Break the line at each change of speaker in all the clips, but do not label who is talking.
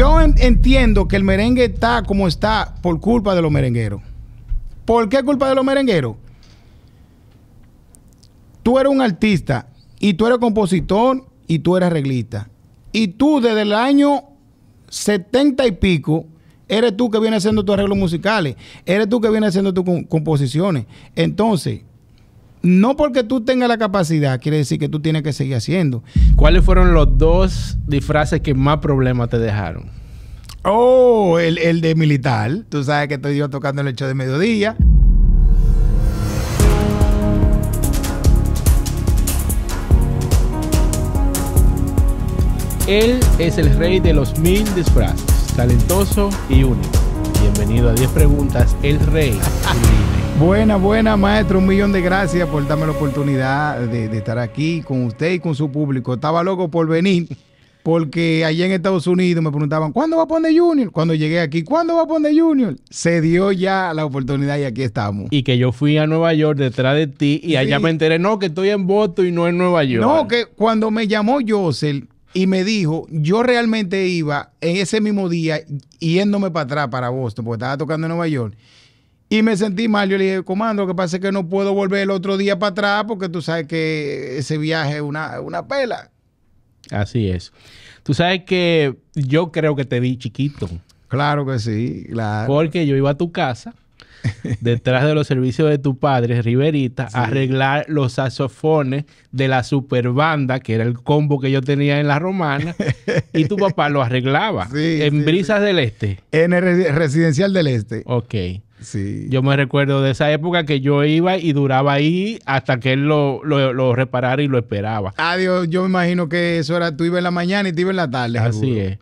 yo entiendo que el merengue está como está por culpa de los merengueros. ¿Por qué culpa de los merengueros? Tú eres un artista y tú eres compositor y tú eres arreglista. Y tú desde el año 70 y pico, eres tú que viene haciendo tus arreglos musicales, eres tú que viene haciendo tus composiciones. Entonces, no porque tú tengas la capacidad, quiere decir que tú tienes que seguir haciendo. ¿Cuáles fueron los dos disfraces que más problemas te dejaron? Oh, el, de militar. Tú sabes que estoy yo tocando el hecho de mediodía.
Él es el rey de los mil disfraces, talentoso y único. Bienvenido a 10 preguntas, el rey.
Buena, buena, maestro. Un millón de gracias por darme la oportunidad de, estar aquí con usted y con su público. Estaba loco por venir porque allá en Estados Unidos me preguntaban, ¿cuándo va a poner Junior? Cuando llegué aquí, ¿cuándo va a poner Junior? Se dio ya la oportunidad y
aquí estamos. Y que yo fui a Nueva York detrás de ti y allá me enteré, no, que estoy en Boston y no en Nueva York.
No, que cuando me llamó Josel y me dijo, yo realmente iba en ese mismo día yéndome para atrás para Boston, porque estaba tocando en Nueva York. Y me sentí mal. Yo le dije, comando, lo que pasa es que no puedo volver el otro día para atrás porque tú sabes que ese viaje es una, pela.
Así es. Tú sabes que yo creo que te vi chiquito. Claro que sí, claro. Porque yo iba a tu casa, detrás de los servicios de tu padre, Riverita, a arreglar los saxofones de la super banda, que era el combo que yo tenía en la romana, y tu papá lo arreglaba. en Brisas del Este. En el Residencial del Este. Ok. Yo me recuerdo de esa época que yo iba y duraba ahí hasta que él lo, lo, reparara y lo esperaba.
Adiós, yo me imagino que eso era tú ibas en la mañana y tú ibas en la tarde. Así
es.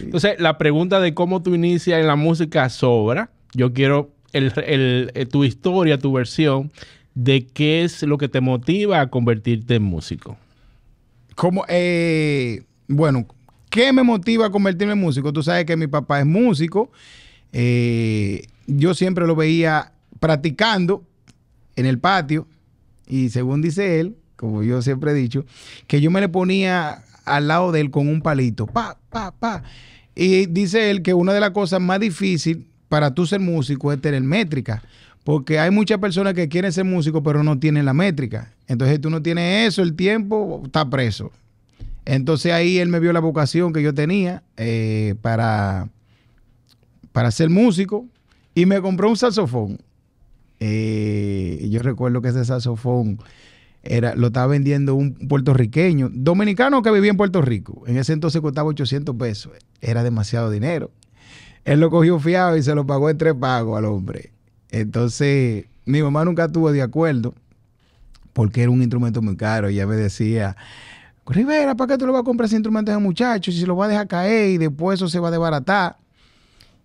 Entonces, la pregunta de cómo tú inicias en la música sobra. Yo quiero eh, tu historia, tu versión de qué es lo que te motiva a convertirte en músico.
¿Cómo? Eh, bueno, ¿qué me motiva a convertirme en músico? Tú sabes que mi papá es músico. Eh, yo siempre lo veía practicando en el patio y según dice él, como yo siempre he dicho, que yo me le ponía al lado de él con un palito, pa, pa, pa. Y dice él que una de las cosas más difíciles para tú ser músico es tener métrica, porque hay muchas personas que quieren ser músico pero no tienen la métrica. Entonces tú no tienes eso, el tiempo está preso. Entonces ahí él me vio la vocación que yo tenía eh, para, para ser músico, y me compró un saxofón. Eh, yo recuerdo que ese saxofón era, lo estaba vendiendo un puertorriqueño, dominicano que vivía en Puerto Rico. En ese entonces costaba 800 pesos. Era demasiado dinero. Él lo cogió fiado y se lo pagó en tres pagos al hombre. Entonces, mi mamá nunca estuvo de acuerdo porque era un instrumento muy caro. y Ella me decía, Rivera, ¿para qué tú le vas a comprar ese instrumento a ese muchacho? Si se lo va a dejar caer y después eso se va a desbaratar.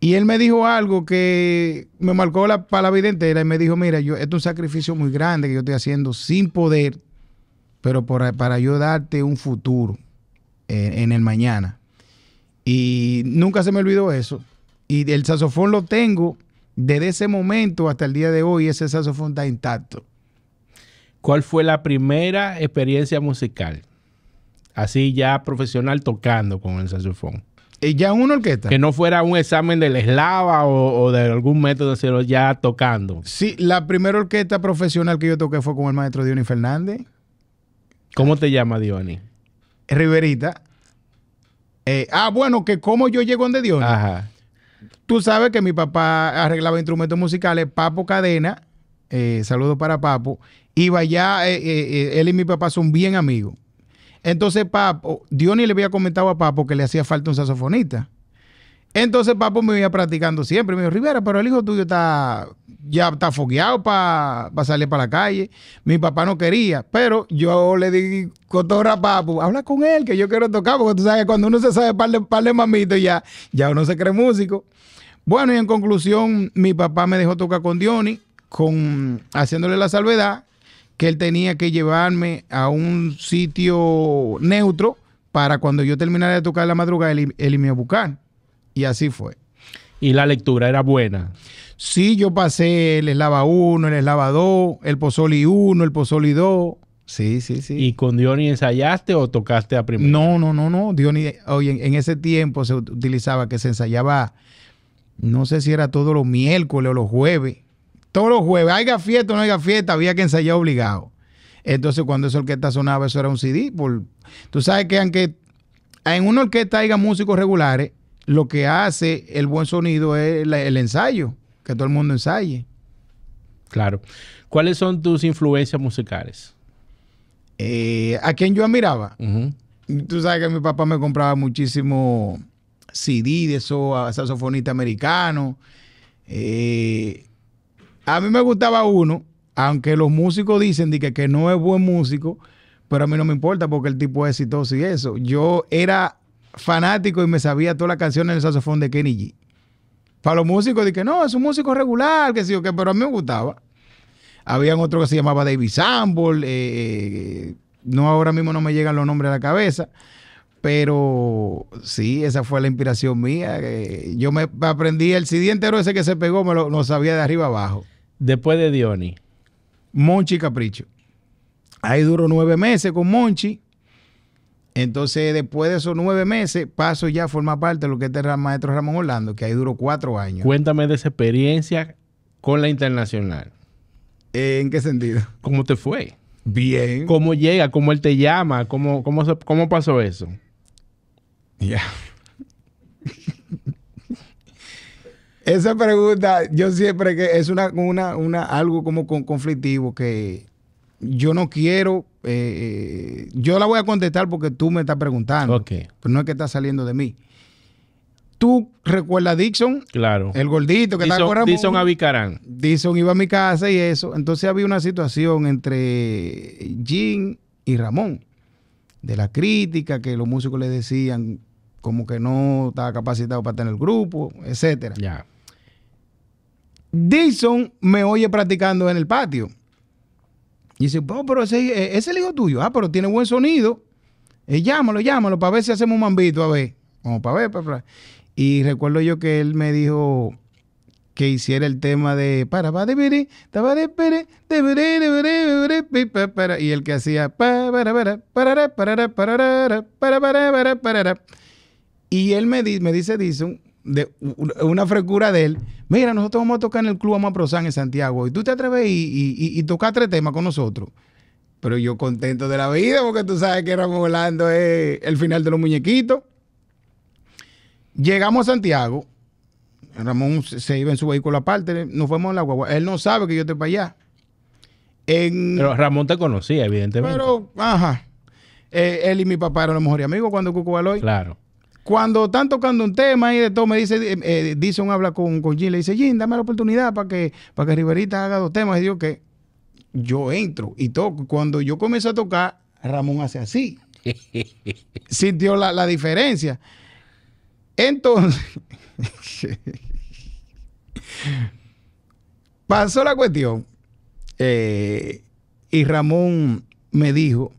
Y él me dijo algo que me marcó la palabra entera y me dijo, mira, yo, esto es un sacrificio muy grande que yo estoy haciendo sin poder, pero para yo darte un futuro en, eh, en el mañana. Y nunca se me olvidó eso. Y el saxofón lo tengo desde ese momento hasta el día de hoy, ese saxofón está intacto.
¿Cuál fue la primera experiencia musical? Así ya profesional tocando con el saxofón ya una orquesta. Que no fuera un examen del eslava o, de algún método, sino ya tocando.
Sí, la primera orquesta profesional que yo toqué fue con el maestro Diony Fernández. ¿Cómo te llama Diony? Riverita. Eh, ah, bueno, que cómo yo llego donde Diony. Ajá. Tú sabes que mi papá arreglaba instrumentos musicales, Papo Cadena, eh, Saludos para Papo, iba allá, eh, él y mi papá son bien amigos. Entonces Papo, Diony le había comentado a Papo que le hacía falta un saxofonista. Entonces Papo me iba practicando siempre. Me dijo, Rivera, pero el hijo tuyo está ya está fogueado para salir para la calle. Mi papá no quería, pero yo le di cotorra a Papo, habla con él, que yo quiero tocar, porque tú sabes que cuando uno se sabe par de, mamito ya, ya uno se cree músico. Bueno, y en conclusión, mi papá me dejó tocar con Diony, con, haciéndole la salvedad que él tenía que llevarme a un sitio neutro para cuando yo terminara de tocar la madrugada, él, me iba a buscar. Y así fue.
¿Y la lectura era buena? Sí,
yo pasé el eslava 1, el eslava 2, el pozoli 1, el pozoli 2. Sí, sí, sí. ¿Y con Diony ensayaste o tocaste a primera? No, no, no, no. Diony, oye, en ese tiempo se utilizaba que se ensayaba, no sé si era todos los miércoles o los jueves, todos los jueves, haya fiesta o no haya fiesta, había que ensayar obligado. Entonces, cuando esa orquesta sonaba, eso era un CD. Tú sabes que aunque en una orquesta haya músicos regulares, lo que hace el buen sonido es el, ensayo, que todo el mundo ensaye.
Claro. ¿Cuáles son tus influencias musicales?
Eh, a quien yo admiraba. Tú sabes que mi papá me compraba muchísimo CD de esos saxofonistas americanos. Eh, a mí me gustaba uno, aunque los músicos dicen que, que no es buen músico, pero a mí no me importa porque el tipo es exitoso y eso. Yo era fanático y me sabía todas las canciones del saxofón de Kenny G. Para los músicos que no, es un músico regular, que sí o que, pero a mí me gustaba. Había otro que se llamaba David Sample, eh, eh, no ahora mismo no me llegan los nombres a la cabeza, pero sí, esa fue la inspiración mía. Eh, yo me aprendí el siguiente entero ese que se pegó, me lo, sabía de arriba abajo. Después de Diony. Monchi Capricho. Ahí duró nueve meses con Monchi. Entonces, después de esos nueve meses, paso ya a formar parte de lo que es el este maestro Ramón Orlando, que ahí duró cuatro años.
Cuéntame de esa experiencia con la internacional. ¿En qué sentido? ¿Cómo te fue? Bien. ¿Cómo llega? ¿Cómo él te llama? ¿Cómo, cómo, cómo pasó eso?
Esa pregunta, yo siempre que es una, una, algo como conflictivo que yo no quiero, eh, yo la voy a contestar porque tú me estás preguntando. Pero no es que está saliendo de mí. ¿Tú recuerdas a Dixon? Claro. El gordito que Dixon, está
Dixon
Dixon iba a mi casa y eso. Entonces había una situación entre Jim y Ramón. De la crítica que los músicos le decían como que no estaba capacitado para tener grupo, etcétera. Ya. Dixon me oye practicando en el patio. Y dice, oh, pero eh, ese, es el hijo tuyo. Ah, pero tiene buen sonido. Eh, llámalo, llámalo para ver si hacemos un mambito, a ver. Como para ver, para, Y recuerdo yo que él me dijo que hiciera el tema de para va de bere, de y el que hacía para para para para para para para para para y él me, di, me dice, dice una frescura de él, mira, nosotros vamos a tocar en el Club Amaprosán en Santiago, y tú te atreves y, y, y, tres temas con nosotros. Pero yo contento de la vida, porque tú sabes que Ramón Orlando es eh, el final de los muñequitos. Llegamos a Santiago, Ramón se iba en su vehículo aparte, nos fuimos en la guagua. Él no sabe que yo estoy para allá. Pero
Ramón te conocía, evidentemente. Pero,
ajá. Eh, él y mi papá eran los mejores amigos cuando Cucu Claro. Cuando están tocando un tema y de todo, me dice, eh, eh, dice un habla con, con Gin, le dice, Gin, dame la oportunidad para que, para que Riverita haga dos temas. Y digo que yo entro y toco. Cuando yo comienzo a tocar, Ramón hace así. Sintió la, diferencia. Entonces, pasó la cuestión. Eh, y Ramón me dijo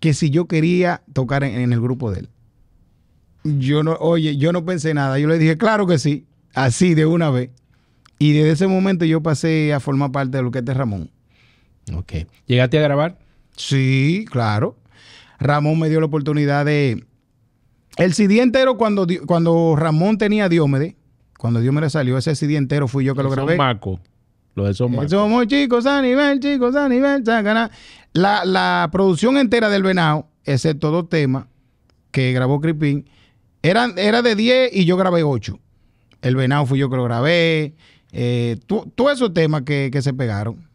que si yo quería tocar en el grupo de él. Yo no, oye, yo no pensé nada. Yo le dije, claro que sí, así de una vez. Y desde ese momento yo pasé a formar parte de lo que es de Ramón.
Ok. ¿Llegaste a grabar? Sí, claro.
Ramón me dio la oportunidad de. El CD entero, cuando, cuando Ramón tenía Diómedes, cuando Diómedes salió, ese CD entero fui yo que lo grabé. Los Maco. Lo de Son Somos chicos a nivel, chicos a nivel, La, la producción entera del Venado, excepto dos temas que grabó Cripin era, de 10 y yo grabé 8. El venado fui yo que lo grabé. Eh, Todos esos temas que, se pegaron.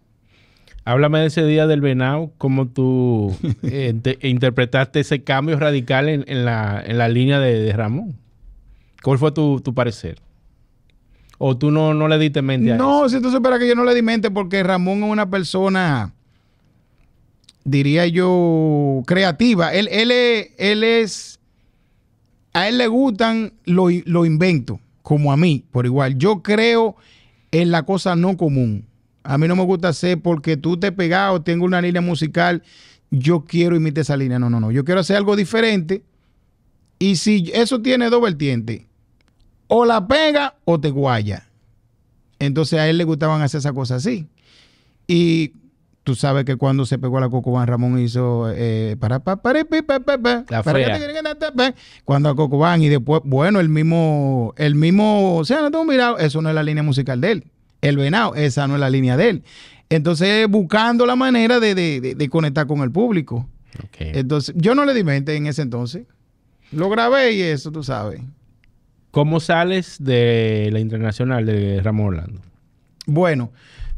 Háblame de ese día del venado, cómo tú eh, interpretaste ese cambio radical en, la, línea de, Ramón. ¿Cuál fue tu, parecer? ¿O tú no, no, le diste mente a No,
si tú supieras que yo no le di mente porque Ramón es una persona,
diría yo,
creativa. Él, él, es, él es a él le gustan los lo invento como a mí, por igual. Yo creo en la cosa no común. A mí no me gusta hacer porque tú te pegas o tengo una línea musical, yo quiero imitar esa línea. No, no, no. Yo quiero hacer algo diferente. Y si eso tiene dos vertientes, o la pega o te guaya. Entonces a él le gustaban hacer esa cosa así. Y tú sabes que cuando se pegó a la Coco Ramón hizo eh, para la cuando a Coco y después bueno el mismo el mismo o sea no tengo mirado eso no es la línea musical de él el venado esa no es la línea de él entonces buscando la manera de, conectar con el público entonces yo no le di mente en ese entonces lo grabé y eso tú sabes
¿Cómo sales de la internacional de Ramón Orlando?
Bueno,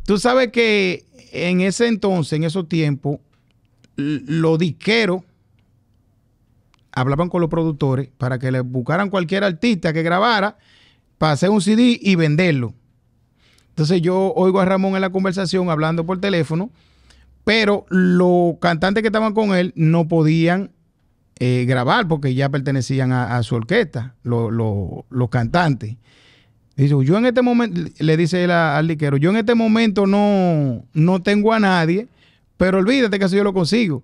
Tú sabes que en ese entonces, en esos tiempos, los disqueros hablaban con los productores para que le buscaran cualquier artista que grabara para hacer un CD y venderlo. Entonces yo oigo a Ramón en la conversación hablando por teléfono, pero los cantantes que estaban con él no podían eh, grabar porque ya pertenecían a, su orquesta, los cantantes. Dice, yo en este momento, le dice él al liquero, yo en este momento no, no tengo a nadie, pero olvídate que así yo lo consigo.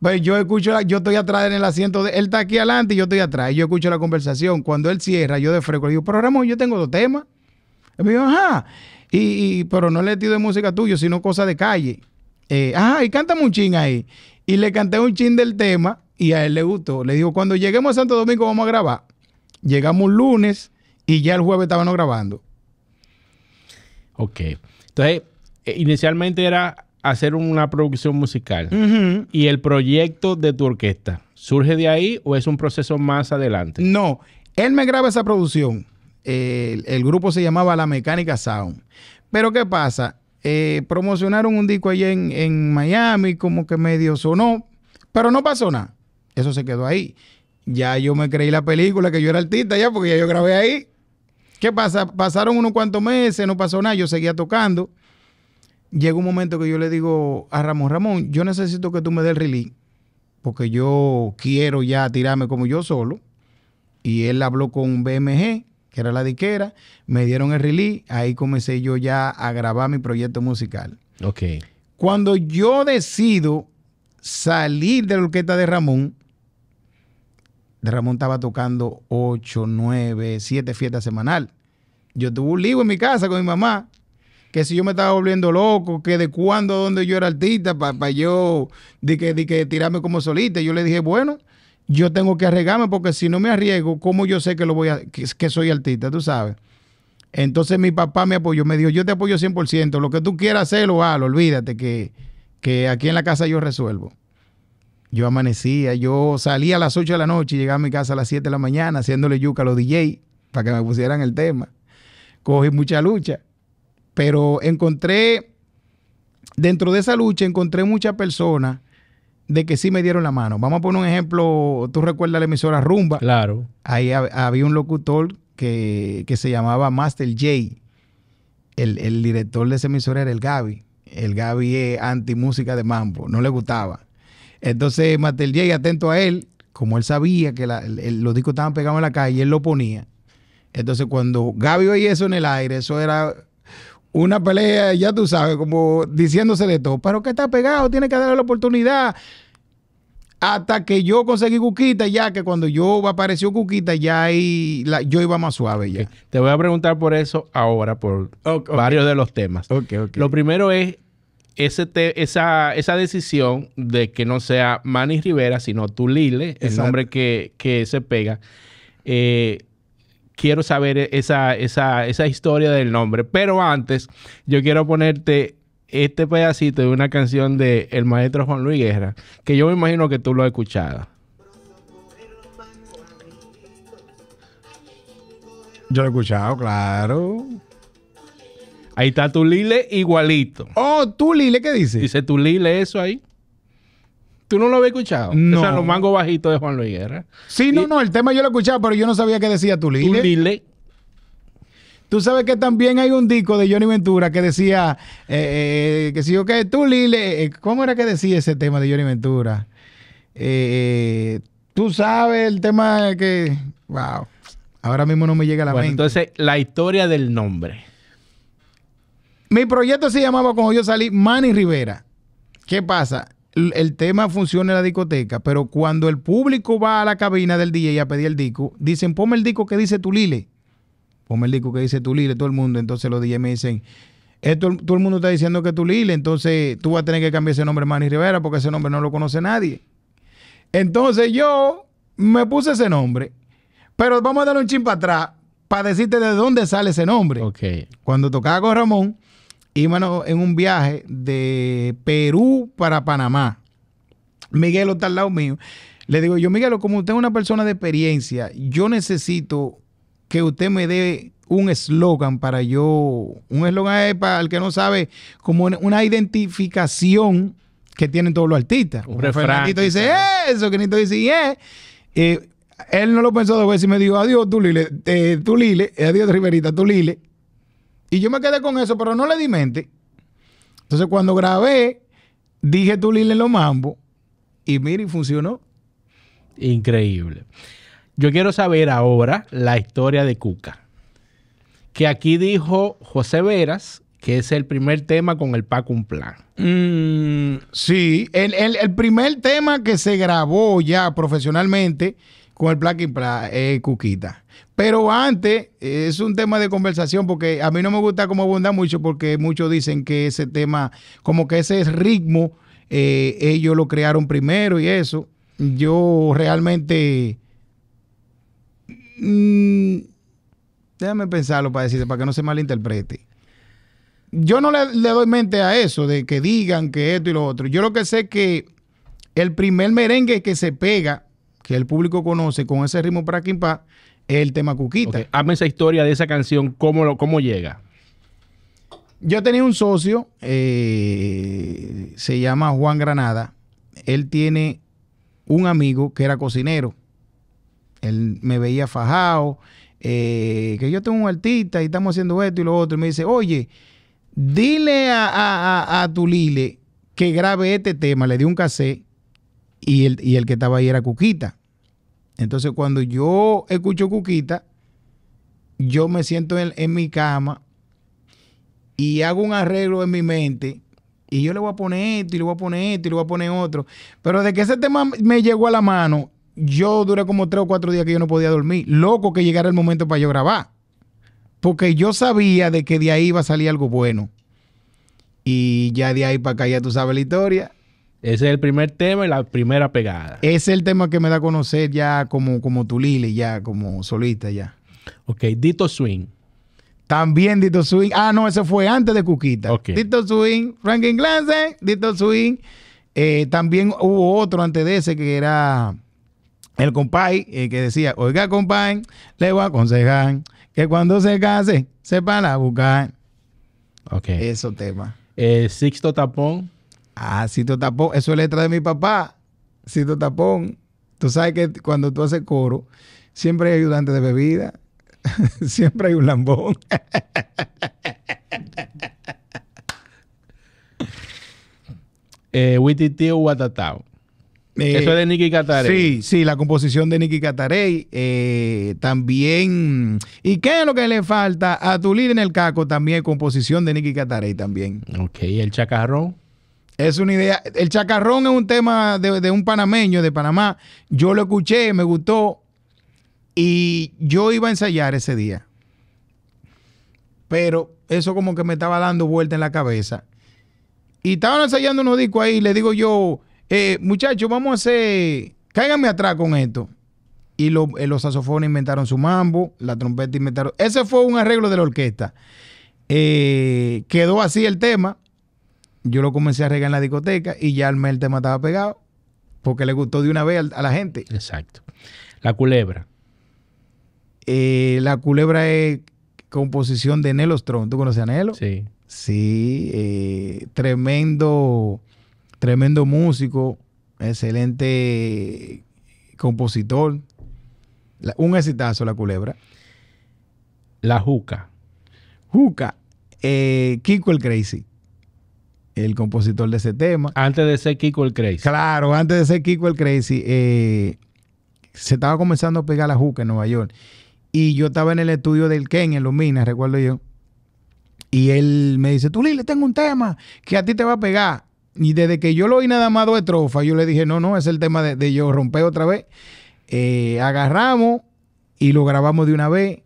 Pues yo escucho, yo estoy atrás en el asiento, de, él está aquí adelante y yo estoy atrás, y yo escucho la conversación. Cuando él cierra, yo de freco le digo, pero Ramón, yo tengo dos temas. Él me dijo, ajá, y, pero no le tiro de música tuyo, sino cosa de calle. Eh, ajá, y cántame un chin ahí. Y le canté un chin del tema y a él le gustó. Le digo, cuando lleguemos a Santo Domingo vamos a grabar. Llegamos lunes y ya el jueves estaban grabando.
Ok. Entonces, eh, inicialmente era hacer una producción musical. ¿Y el proyecto de tu orquesta surge de ahí o es un proceso más adelante? No, él me graba esa
producción. el, grupo se llamaba La Mecánica Sound. Pero ¿qué pasa? Eh, promocionaron un disco allí en, en Miami, como que medio sonó, pero no pasó nada. Eso se quedó ahí. Ya yo me creí la película, que yo era artista ya, porque ya yo grabé ahí. ¿Qué pasa? Pasaron unos cuantos meses, no pasó nada, yo seguía tocando. Llega un momento que yo le digo a Ramón, Ramón, yo necesito que tú me des el release, porque yo quiero ya tirarme como yo solo. Y él habló con BMG, que era la diquera, me dieron el release, ahí comencé yo ya a grabar mi proyecto musical. Ok. Cuando yo decido salir de la orquesta de Ramón, Ramón estaba tocando ocho, nueve, siete fiestas semanal. Yo tuve un lío en mi casa con mi mamá, que si yo me estaba volviendo loco, que de cuándo, dónde yo era artista, para yo de que, de que tirarme como solista. Yo le dije, bueno, yo tengo que arriesgarme porque si no me arriesgo, ¿cómo yo sé que, lo voy a, que, soy artista? Tú sabes. Entonces mi papá me apoyó, me dijo, yo te apoyo 100%, lo que tú quieras hacerlo, hazlo, olvídate que aquí en la casa yo resuelvo. Yo amanecía, yo salía a las 8 de la noche y llegaba a mi casa a las 7 de la mañana haciéndole yuca a los DJ para que me pusieran el tema. Cogí mucha lucha, pero encontré, dentro de esa lucha encontré muchas personas de que sí me dieron la mano. Vamos a poner un ejemplo, tú recuerdas la emisora Rumba. Claro. Ahí había un locutor que, se llamaba Master J. El, el, director de esa emisora era el Gaby. El Gaby es anti música de mambo, no le gustaba. Entonces Matel J, atento a él, como él sabía que los discos estaban pegados en la calle, él lo ponía. Entonces cuando Gaby y eso en el aire, eso era una pelea, ya tú sabes, como diciéndose de todo, pero que está pegado, tiene que darle la oportunidad. Hasta que yo conseguí Cuquita, ya que cuando yo apareció Cuquita, ya ahí yo iba
más suave ya. Te voy a preguntar por eso ahora, por varios de los temas. Lo primero es, esa, decisión de que no sea Manny Rivera, sino Tulile, el nombre que, se pega, eh, quiero saber esa, esa, esa historia del nombre. Pero antes, yo quiero ponerte este pedacito de una canción de el maestro Juan Luis Guerra, que yo me imagino que tú lo has escuchado. Yo lo he escuchado, claro. Ahí está Tulile igualito. Oh, Tulile, ¿qué dice? Dice Tulile eso ahí. ¿Tú no lo habías escuchado? No. O sea, los mangos bajitos de Juan Luis Guerra.
Sí, no, no, el tema yo lo escuchaba, pero yo no sabía qué decía Tulile. Tulile. Tú sabes que también hay un disco de Johnny Ventura que decía, eh, eh, que si yo que tú, eh, ¿cómo era que decía ese tema de Johnny Ventura? tú sabes el tema que, wow, ahora mismo no me llega la mente.
Entonces, la historia del nombre.
Mi proyecto se llamaba cuando yo salí Manny Rivera. ¿Qué pasa? el tema funciona en la discoteca, pero cuando el público va a la cabina del DJ a pedir el disco, dicen, ponme el disco que dice Tulile. Ponme el disco que dice Tulile, todo el mundo. Entonces los DJ me dicen, Esto, todo el mundo está diciendo que Tulile, entonces tú vas a tener que cambiar ese nombre Manny Rivera porque ese nombre no lo conoce nadie. Entonces yo me puse ese nombre, pero vamos a darle un chin para atrás para decirte de dónde sale ese nombre. Okay. Cuando tocaba con Ramón, íbamos en un viaje de Perú para Panamá. Miguel está al lado mío. Le digo yo, Miguel, como usted es una persona de experiencia, yo necesito que usted me dé un eslogan para yo, un eslogan para el que no sabe, como una identificación que tienen todos los artistas. Un refrán. dice eso, que dice, eh, él no lo pensó dos veces y me dijo, adiós, Tulile, eh, Tulile, adiós, Riverita, Tulile. Y yo me quedé con eso, pero no le di mente. Entonces cuando grabé, dije en lo mambo y mire, funcionó.
Increíble. Yo quiero saber ahora la historia de Cuca. Que aquí dijo José Veras que es el primer tema con el Paco Un Plan.
Mm, sí, el primer tema que se grabó ya profesionalmente con el Black eh, Cuquita. Pero antes, eh, es un tema de conversación porque a mí no me gusta como abunda mucho porque muchos dicen que ese tema, como que ese ritmo, eh, ellos lo crearon primero y eso. Yo realmente... Mm, déjame pensarlo para decirte, para que no se malinterprete. Yo no le, le doy mente a eso, de que digan que esto y lo otro. Yo lo que sé es que el primer merengue que se pega que el público conoce con ese ritmo para Quimpa, es el tema Cuquita. Okay. Hazme
esa historia de esa canción, ¿cómo, cómo llega?
Yo tenía un socio, eh, se llama Juan Granada. Él tiene un amigo que era cocinero. Él me veía fajado, eh, que yo tengo un artista y estamos haciendo esto y lo otro. Y me dice, oye, dile a, a, a, que grabe este tema. Le di un cassette y el, y el que estaba ahí era Cuquita. Entonces cuando yo escucho Cuquita, yo me siento en, en mi cama y hago un arreglo en mi mente y yo le voy a poner esto y le voy a poner esto y le voy a poner otro. Pero de que ese tema me llegó a la mano, yo duré como tres o cuatro días que yo no podía dormir. Loco que llegara el momento para yo grabar. Porque yo sabía de que de ahí iba a salir algo bueno. Y ya de ahí para acá ya tú sabes la historia. Ese es el primer tema y la primera pegada. Es el tema que me da a conocer ya como, como ya como solista ya. Ok, Dito Swing. También Dito Swing. Ah, no, ese fue antes de Cuquita. Okay. Dito Swing, Franklin Glance, Dito Swing. Eh, también hubo otro antes de ese que era el compay eh, que decía, oiga compay, le voy a aconsejar que cuando se case, sepa a buscar. Ok. Eso tema. Eh, Sixto Tapón. Ah, Cito Tapón, eso es letra de mi papá, Cito Tapón. Tú sabes que cuando tú haces coro, siempre hay ayudante de bebida,
siempre hay un lambón. eh, tío eh, Eso es de Nicky Catarey. Sí, sí,
la composición de Nicky Catarey. Eh, también. ¿Y qué es lo que le falta? A tu líder en el caco también, composición de Nicky Catarey también. Ok, el chacarrón. Es una idea. El chacarrón es un tema de, un panameño de Panamá. Yo lo escuché, me gustó. Y yo iba a ensayar ese día. Pero eso como que me estaba dando vuelta en la cabeza. Y estaban ensayando unos discos ahí. le digo yo, eh, muchachos, vamos a hacer. Cáiganme atrás con esto. Y eh, los saxofones inventaron su mambo, la trompeta inventaron. Ese fue un arreglo de la orquesta. Eh, quedó así el tema yo lo comencé a regar en la discoteca y ya el tema estaba pegado porque le gustó de una vez a la gente. Exacto. La culebra. Eh, la culebra es composición de Nelo Strong. ¿Tú conoces a Nelo? Sí. Sí, eh, tremendo, tremendo músico, excelente compositor. un exitazo la culebra. La juca. Juca. Eh, Kiko el Crazy el compositor de ese tema. Antes de ser Kiko el Crazy. Claro, antes de ser Kiko el Crazy, eh, se estaba comenzando a pegar la juca en Nueva York. Y yo estaba en el estudio del Ken, en Los recuerdo yo. Y él me dice, tú le tengo un tema que a ti te va a pegar. Y desde que yo lo oí nada más dos trofa, yo le dije, no, no, es el tema de, yo romper otra vez. Eh, agarramos y lo grabamos de una vez.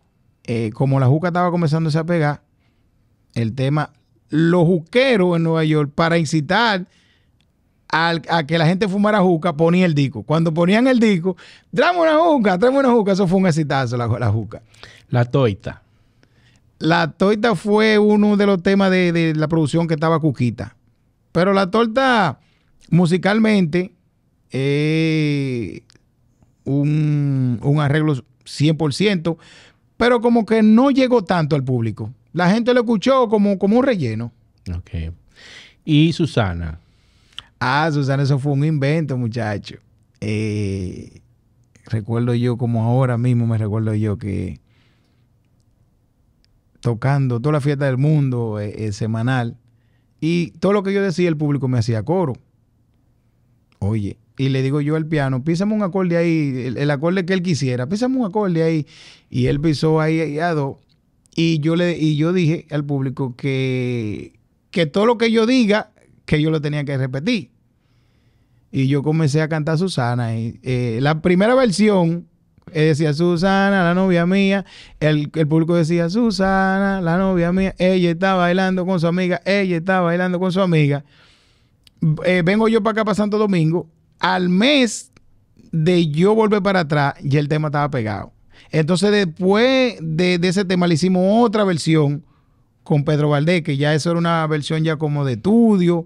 Eh, como la juca estaba comenzando a pegar, el tema los juqueros en Nueva York para incitar a que la gente fumara juca, ponía el disco. Cuando ponían el disco, tráeme una juca, tráeme una juca. Eso fue un exitazo, la, juca. La toita. La toita fue uno de los temas de, la producción que estaba Cuquita. Pero la torta, musicalmente, eh, un, un arreglo 100%, pero como que no llegó tanto al público. La gente lo escuchó como, como un relleno. Ok. ¿Y Susana? Ah, Susana, eso fue un invento, muchacho. Eh, recuerdo yo, como ahora mismo me recuerdo yo que tocando toda la fiesta del mundo eh, eh, semanal y todo lo que yo decía el público me hacía coro. Oye, y le digo yo al piano, písame un acorde ahí, el, el acorde que él quisiera, písame un acorde ahí. Y él pisó ahí a dos y yo, le, y yo dije al público que, que todo lo que yo diga, que yo lo tenía que repetir. Y yo comencé a cantar Susana. Eh, la primera versión eh, decía Susana, la novia mía. El, público decía Susana, la novia mía. Ella estaba bailando con su amiga. Ella estaba bailando con su amiga. Eh, vengo yo para acá para Santo Domingo. Al mes de yo volver para atrás, ya el tema estaba pegado. Entonces, después de, ese tema, le hicimos otra versión con Pedro Valdés, que ya eso era una versión ya como de estudio.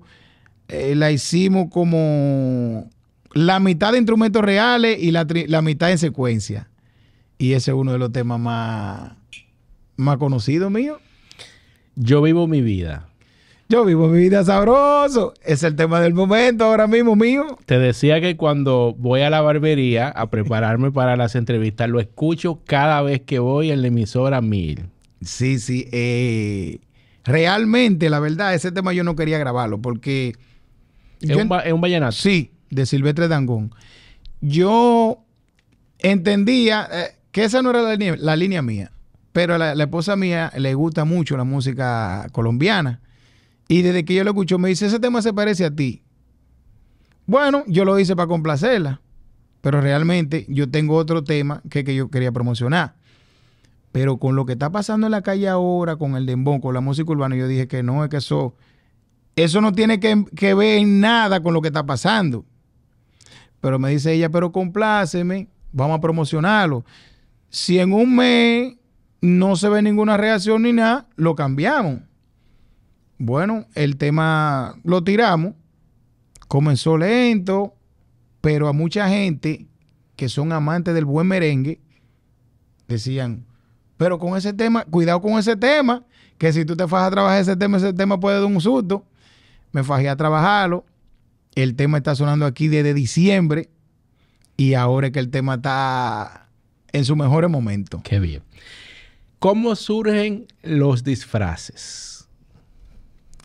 Eh, la hicimos como la mitad de instrumentos reales y la, mitad en secuencia. Y ese es uno de los temas más, más conocidos mío. Yo vivo mi vida. Yo vivo mi vida sabroso. Es el tema del momento ahora mismo mío.
Te decía que cuando voy a la barbería a prepararme para las entrevistas, lo escucho cada vez que voy en la emisora Mil. Sí, sí. Eh, realmente, la verdad, ese tema yo no quería
grabarlo porque... ¿Es, un, vallenato? Sí, de Silvestre Dangón. Yo entendía eh, que esa no era la, línea mía, pero la esposa mía le gusta mucho la música colombiana. Y desde que yo lo escucho, me dice, ese tema se parece a ti. Bueno, yo lo hice para complacerla, pero realmente yo tengo otro tema que, yo quería promocionar. Pero con lo que está pasando en la calle ahora, con el dembón, con la música urbana, yo dije que no, es que eso, eso no tiene que, que ver en nada con lo que está pasando. Pero me dice ella, pero compláceme, vamos a promocionarlo. Si en un mes no se ve ninguna reacción ni nada, lo cambiamos. Bueno, el tema lo tiramos, comenzó lento, pero a mucha gente que son amantes del buen merengue, decían, pero con ese tema, cuidado con ese tema, que si tú te fajas a trabajar ese tema, ese tema puede dar un susto. Me fajé a trabajarlo, el tema está sonando aquí desde diciembre y ahora es que el tema está en su mejor momento. Qué bien. ¿Cómo surgen los disfraces?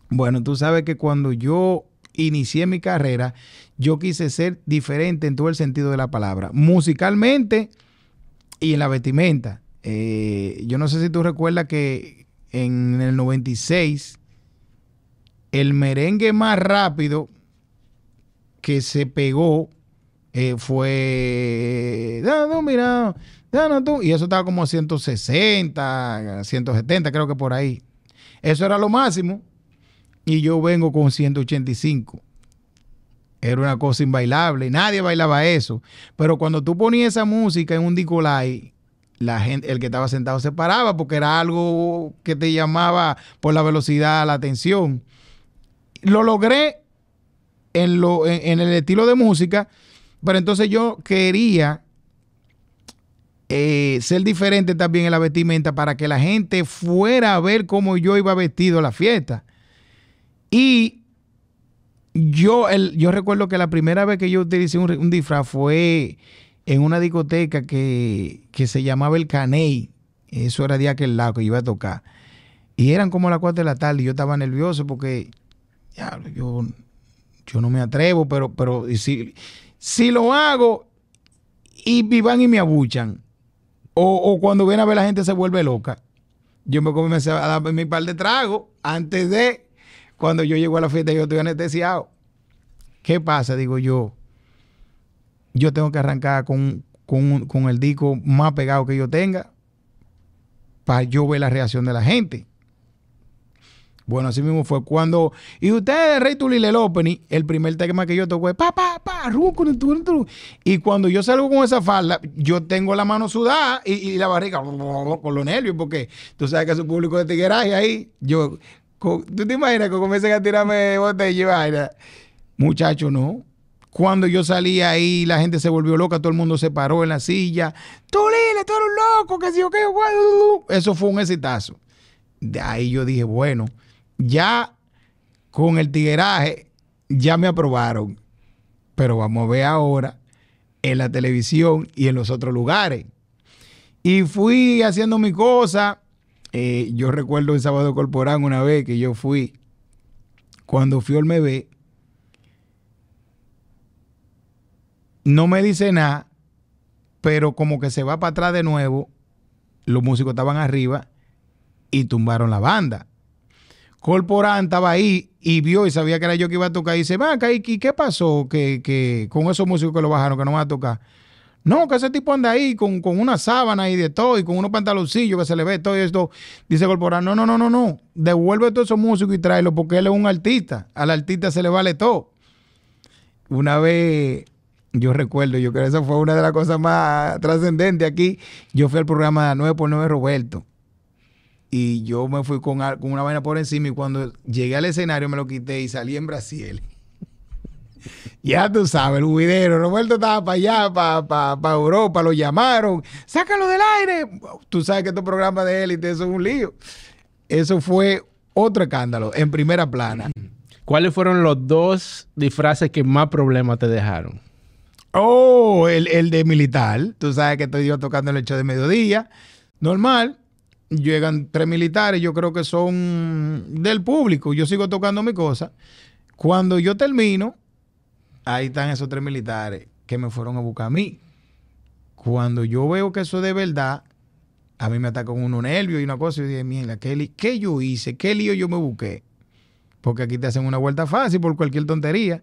Bueno, tú sabes que cuando yo inicié mi carrera, yo quise ser diferente en todo el sentido de la palabra, musicalmente y en la vestimenta. Eh, yo no sé si tú recuerdas que en el 96, el merengue más rápido que se pegó eh, fue. mira, Y eso estaba como a 160, 170, creo que por ahí. Eso era lo máximo y yo vengo con 185. Era una cosa invailable. nadie bailaba eso. Pero cuando tú ponías esa música en un Dicolai, la gente, el que estaba sentado se paraba porque era algo que te llamaba por la velocidad, la atención. Lo logré en, lo, el estilo de música, pero entonces yo quería eh, ser diferente también en la vestimenta para que la gente fuera a ver cómo yo iba vestido a la fiesta. Y yo, yo recuerdo que la primera vez que yo utilicé un, disfraz fue en una discoteca que, se llamaba El Caney. Eso era día aquel lado que iba a tocar. Y eran como las cuatro de la tarde y yo estaba nervioso porque, ya, yo, no me atrevo, pero, pero si, si lo hago y, me van y me abuchan, o, o, cuando viene a ver la gente se vuelve loca, yo me comencé a dar mi par de tragos antes de cuando yo llego a la fiesta, yo estoy anestesiado. ¿Qué pasa? Digo yo, yo tengo que arrancar con, el disco más pegado que yo tenga para yo ver la reacción de la gente. Bueno, así mismo fue cuando. Y ustedes, Rey el el primer tema que yo tocó pa, pa, pa, Y cuando yo salgo con esa falda, yo tengo la mano sudada y, la barriga con los nervios, porque tú sabes que su público de tigueraje ahí, yo ¿Tú te imaginas que comiencen a tirarme botellas? Muchacho, no. Cuando yo salí ahí, la gente se volvió loca, todo el mundo se paró en la silla. Tú, Lila, tú eres loco, que yo qué, Eso fue un exitazo. De ahí yo dije, bueno, ya con el tigueraje, ya me aprobaron. Pero vamos a ver ahora en la televisión y en los otros lugares. Y fui haciendo mi cosa eh, yo recuerdo el Sábado corporán una vez que yo fui, cuando Fior me ve, no me dice nada, pero como que se va para atrás de nuevo, los músicos estaban arriba y tumbaron la banda. Corporán estaba ahí y vio y sabía que era yo que iba a tocar. Y dice, va, qué pasó? Que, que con esos músicos que lo bajaron, que no van a tocar. No, que ese tipo anda ahí con, una sábana y de todo, y con unos pantaloncillos que se le ve todo esto. Dice Corporal, no, no, no, no, no. Devuelve todo eso músico músicos y tráelo porque él es un artista. Al artista se le vale todo. Una vez, yo recuerdo, yo creo que esa fue una de las cosas más trascendentes aquí. Yo fui al programa 9x9 Roberto. Y yo me fui con, con una vaina por encima y cuando llegué al escenario me lo quité y salí en Brasil. Ya tú sabes, el huidero. Roberto estaba para allá, para, para, Europa, lo llamaron. Sácalo del aire. Tú sabes que estos programas de élite, son es un lío. Eso fue otro escándalo en primera plana.
¿Cuáles fueron los dos disfraces que más problemas te dejaron? Oh, el, el de militar. Tú sabes que estoy yo tocando el hecho de mediodía. Normal.
Llegan tres militares, yo creo que son del público. Yo sigo tocando mi cosa. Cuando yo termino, ahí están esos tres militares que me fueron a buscar a mí. Cuando yo veo que eso de verdad, a mí me atacó uno nervio y una cosa, y yo dije, mira, ¿qué, ¿qué yo hice? ¿Qué lío yo me busqué? Porque aquí te hacen una vuelta fácil por cualquier tontería.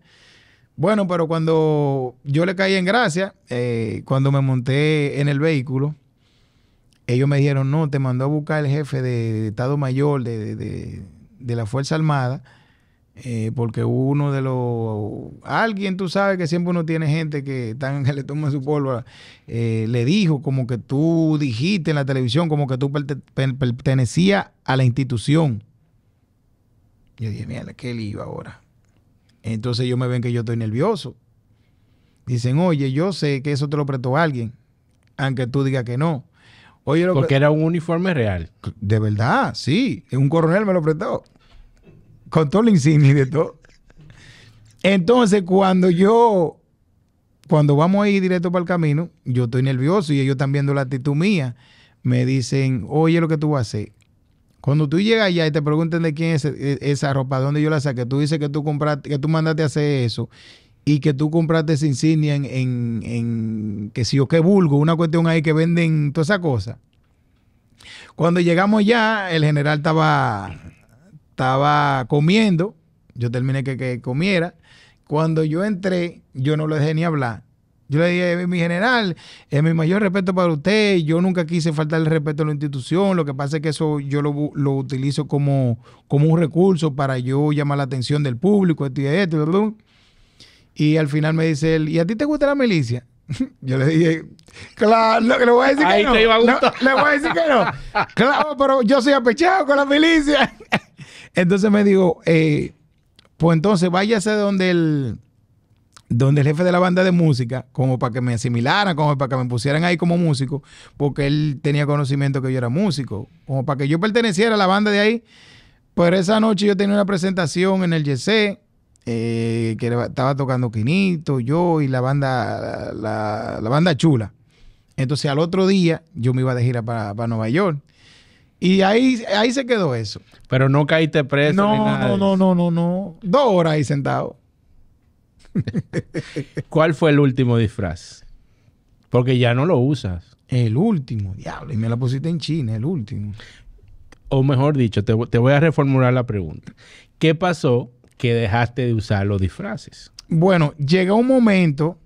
Bueno, pero cuando yo le caí en gracia, eh, cuando me monté en el vehículo, ellos me dijeron, no, te mandó a buscar el jefe de, Estado Mayor de la Fuerza Armada eh, porque uno de los... Alguien, tú sabes que siempre uno tiene gente que, tan, le toma su pólvora, eh, le dijo como que tú dijiste en la televisión, como que tú pertenecía a la institución. Yo dije, mira, ¿qué lío ahora? Entonces ellos me ven que yo estoy nervioso. Dicen, oye, yo sé que eso te lo prestó alguien, aunque tú digas que no. Oye, Porque era un uniforme real. De verdad, sí. Un coronel me lo prestó con todo el insignia y de todo. Entonces, cuando yo, cuando vamos a ir directo para el camino, yo estoy nervioso y ellos están viendo la actitud mía. Me dicen, oye, lo que tú vas a hacer. Cuando tú llegas allá y te preguntan de quién es e-, esa ropa, dónde yo la saqué, tú dices que tú compraste, que tú mandaste a hacer eso y que tú compraste esa insignia en, que si yo qué vulgo, una cuestión ahí que venden toda esa cosa. Cuando llegamos ya, el general estaba estaba comiendo, yo terminé que, que comiera. Cuando yo entré, yo no le dejé ni hablar. Yo le dije, eh, mi general, es eh, mi mayor respeto para usted, yo nunca quise faltar el respeto a la institución, lo que pasa es que eso yo lo, utilizo como, como un recurso para yo llamar la atención del público, esto y esto. Y al final me dice él, ¿y a ti te gusta la milicia? Yo le dije, claro, no, le voy a decir que no. Le voy a decir que no. claro, pero yo soy apechado con la milicia. Entonces me digo, eh, pues entonces váyase donde el, donde el jefe de la banda de música, como para que me asimilaran, como para que me pusieran ahí como músico, porque él tenía conocimiento que yo era músico, como para que yo perteneciera a la banda de ahí. Pero esa noche yo tenía una presentación en el YC, eh, que estaba tocando Quinito, yo y la banda, la, banda chula. Entonces al otro día yo me iba de gira para, para Nueva York.
Y ahí, ahí se quedó eso. Pero no caíste preso. No, no, no,
no, no, no. Dos horas ahí sentado.
¿Cuál fue el último disfraz? Porque ya no lo usas. El último, diablo. Y me la pusiste en China, el último. O mejor dicho, te, te voy a reformular la pregunta. ¿Qué pasó que dejaste de usar los disfraces?
Bueno, llega un momento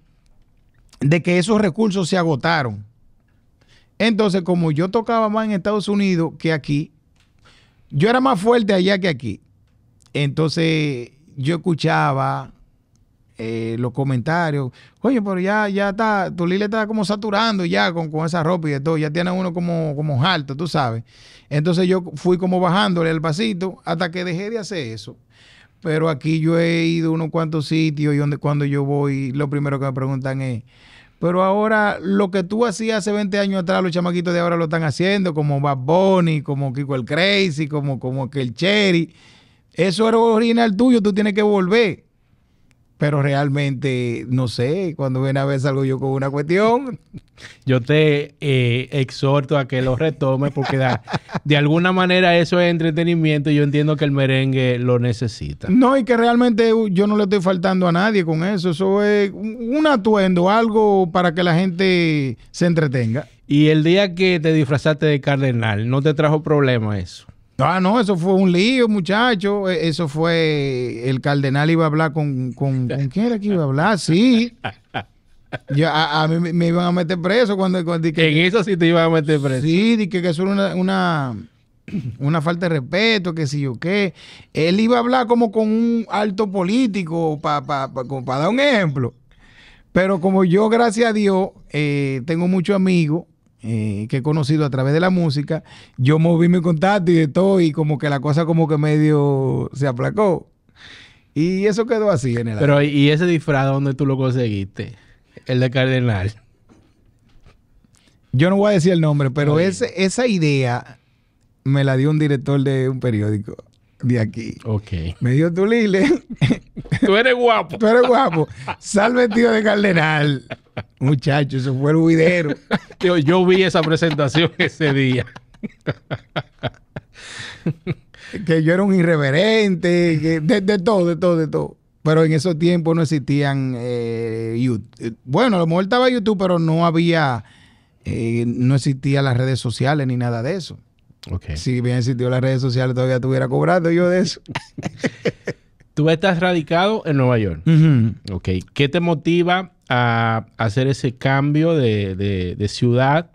de que esos recursos se agotaron. Entonces, como yo tocaba más en Estados Unidos que aquí, yo era más fuerte allá que aquí. Entonces, yo escuchaba eh, los comentarios. Oye, pero ya, ya está, tu Lila está como saturando ya con, esa ropa y todo. Ya tiene uno como, como alto, tú sabes. Entonces yo fui como bajándole el pasito hasta que dejé de hacer eso. Pero aquí yo he ido a unos cuantos sitios y donde, cuando yo voy, lo primero que me preguntan es, pero ahora lo que tú hacías hace 20 años atrás, los chamaquitos de ahora lo están haciendo, como Bad Bunny, como Kiko el Crazy, como, como que el Cherry. Eso era original tuyo, tú tienes que volver pero realmente, no sé, cuando viene a ver salgo yo con una
cuestión. Yo te eh, exhorto a que lo retome porque de alguna manera eso es entretenimiento y yo entiendo que el merengue lo necesita. No, y que
realmente yo no le estoy faltando a nadie con eso, eso es un atuendo, algo para que la gente se entretenga.
Y el día que te disfrazaste de cardenal, ¿no te trajo problema eso?
Ah, no, eso fue un lío, muchacho. E, eso fue. El cardenal iba a hablar con. ¿Con, quién era que iba a hablar? Sí. a, mí me iban a meter preso cuando. en eso sí te iban a meter preso. Sí, dije que eso era una, una, falta de respeto, que si yo qué. Él iba a hablar como con un alto político, para pa, dar un ejemplo. Pero como yo, gracias a Dios, eh, tengo muchos amigos eh, que he conocido a través de la música, yo moví mi contacto y de todo, y como que la cosa como que medio se aplacó.
Y eso quedó así en el Pero, ¿y ese disfraz dónde tú lo conseguiste? El de Cardenal.
Yo no voy a decir el nombre, pero esa idea me la dio un director de un periódico de aquí. Me dio tu lile. Tú eres guapo. Tú eres guapo. Salve tío de Cardenal. Muchachos,
eso fue el huidero. Yo, vi esa presentación ese día.
que yo era un irreverente, de, todo, de todo, de todo. Pero en esos tiempos no existían eh, eh, Bueno, a lo mejor estaba YouTube, pero no había, eh, no existían las redes sociales ni nada de eso. Okay. Si bien existió las redes sociales, todavía estuviera cobrando yo de eso.
Tú estás radicado en Nueva York. Ok. ¿Qué te motiva a hacer ese cambio de, ciudad,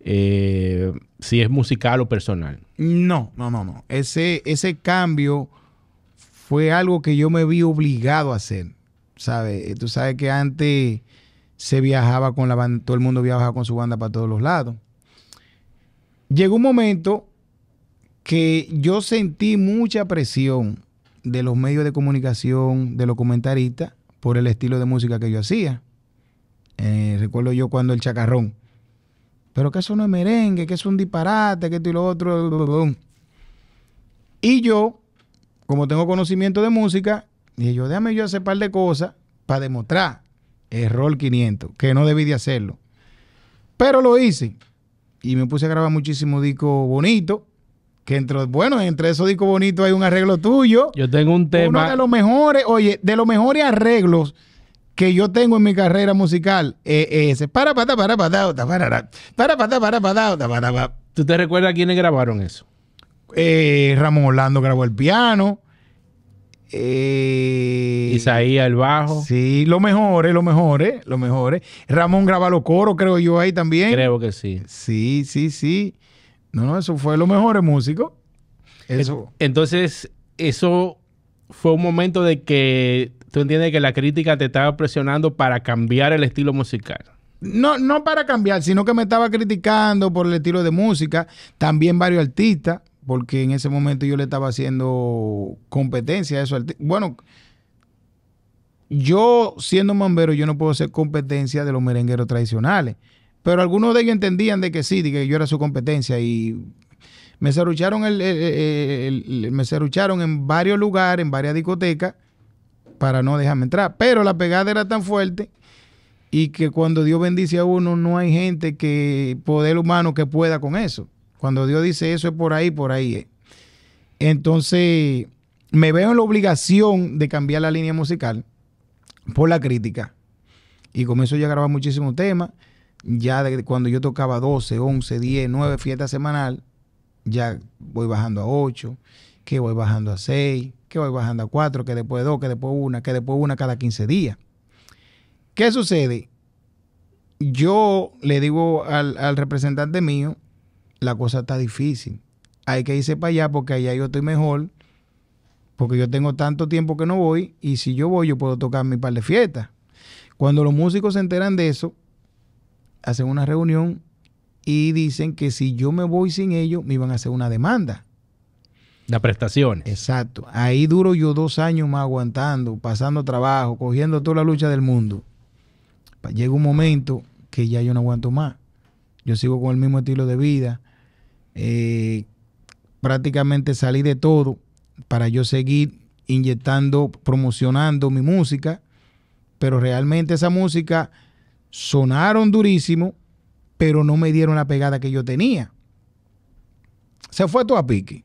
eh, si es musical o personal.
No, no, no, no. Ese, ese cambio fue algo que yo me vi obligado a hacer. ¿Sabes? Eh, tú sabes que antes se viajaba con la banda, todo el mundo viajaba con su banda para todos los lados. Llegó un momento que yo sentí mucha presión de los medios de comunicación, de los comentaristas, por el estilo de música que yo hacía. Eh, recuerdo yo cuando el chacarrón. Pero que eso no es merengue, que es un disparate, que esto y lo otro. Y yo, como tengo conocimiento de música, dije yo, déjame yo hacer un par de cosas para demostrar error 500, que no debí de hacerlo. Pero lo hice. Y me puse a grabar muchísimo disco bonito que entre, bueno, entre esos discos bonitos hay un arreglo tuyo. Yo tengo un tema. Uno de los mejores, oye, de los mejores arreglos que yo tengo en mi carrera musical es ese. Para, para, para, para, para, para, para, para, para, para, para, para.
¿Tú te recuerdas quiénes grabaron eso? Eh, Ramón Orlando grabó el
piano. Isaías el bajo. Sí, lo mejor, lo mejor, lo mejor. Ramón graba los coros, creo yo, ahí también. Creo
que sí. Sí,
sí, sí. No, no, eso fue lo mejor, músico.
Eso. Entonces, eso fue un momento de que tú entiendes que la crítica te estaba presionando para cambiar el estilo musical.
No, no para cambiar, sino que me estaba criticando por el estilo de música. También varios artistas, porque en ese momento yo le estaba haciendo competencia a esos artistas. Bueno, yo siendo mambero, yo no puedo hacer competencia de los merengueros tradicionales. Pero algunos de ellos entendían de que sí, de que yo era su competencia y me cerrucharon, en varios lugares, en varias discotecas, para no dejarme entrar. Pero la pegada era tan fuerte y que cuando Dios bendice a uno, no hay gente que, poder humano, que pueda con eso. Cuando Dios dice eso es por ahí, por ahí es. Entonces, me veo en la obligación de cambiar la línea musical por la crítica. Y eso yo a grabar muchísimos temas ya de cuando yo tocaba 12, 11, 10, 9 fiestas semanal, ya voy bajando a 8, que voy bajando a 6, que voy bajando a 4, que después 2, que después 1, que después 1 cada 15 días. ¿Qué sucede? Yo le digo al, al representante mío, la cosa está difícil. Hay que irse para allá porque allá yo estoy mejor, porque yo tengo tanto tiempo que no voy y si yo voy yo puedo tocar mi par de fiestas. Cuando los músicos se enteran de eso, hacen una reunión y dicen que si yo me voy sin ellos, me iban a hacer una demanda.
La prestaciones.
Exacto. Ahí duro yo dos años más aguantando, pasando trabajo, cogiendo toda la lucha del mundo. Llega un momento que ya yo no aguanto más. Yo sigo con el mismo estilo de vida. Eh, prácticamente salí de todo para yo seguir inyectando, promocionando mi música. Pero realmente esa música sonaron durísimo, pero no me dieron la pegada que yo tenía. Se fue todo a pique.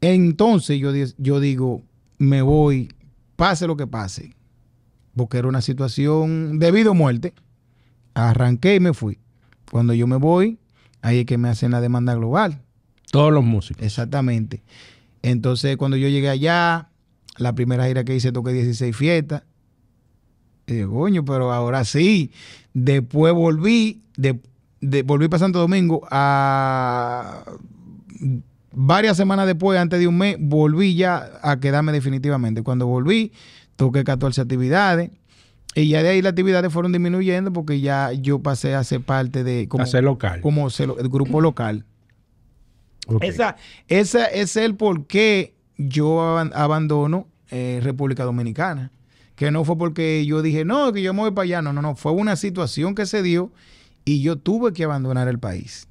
Entonces yo, yo digo, me voy, pase lo que pase, porque era una situación debido a muerte. Arranqué y me fui. Cuando yo me voy, ahí es que me hacen la demanda global. Todos los músicos. Exactamente. Entonces, cuando yo llegué allá, la primera gira que hice toqué 16 fiestas. Y eh, digo, coño, pero ahora sí. Después volví, de, de, volví para Santo Domingo a varias semanas después, antes de un mes, volví ya a quedarme definitivamente. Cuando volví, toqué 14 actividades. Y ya de ahí las actividades fueron disminuyendo porque ya yo pasé a ser parte de... Como, a ser local. Como el grupo local. Ese Esa, es el por qué yo abandono eh, República Dominicana que no fue porque yo dije, no, que yo me voy para allá. No, no, no. Fue una situación que se dio
y yo tuve que abandonar el país.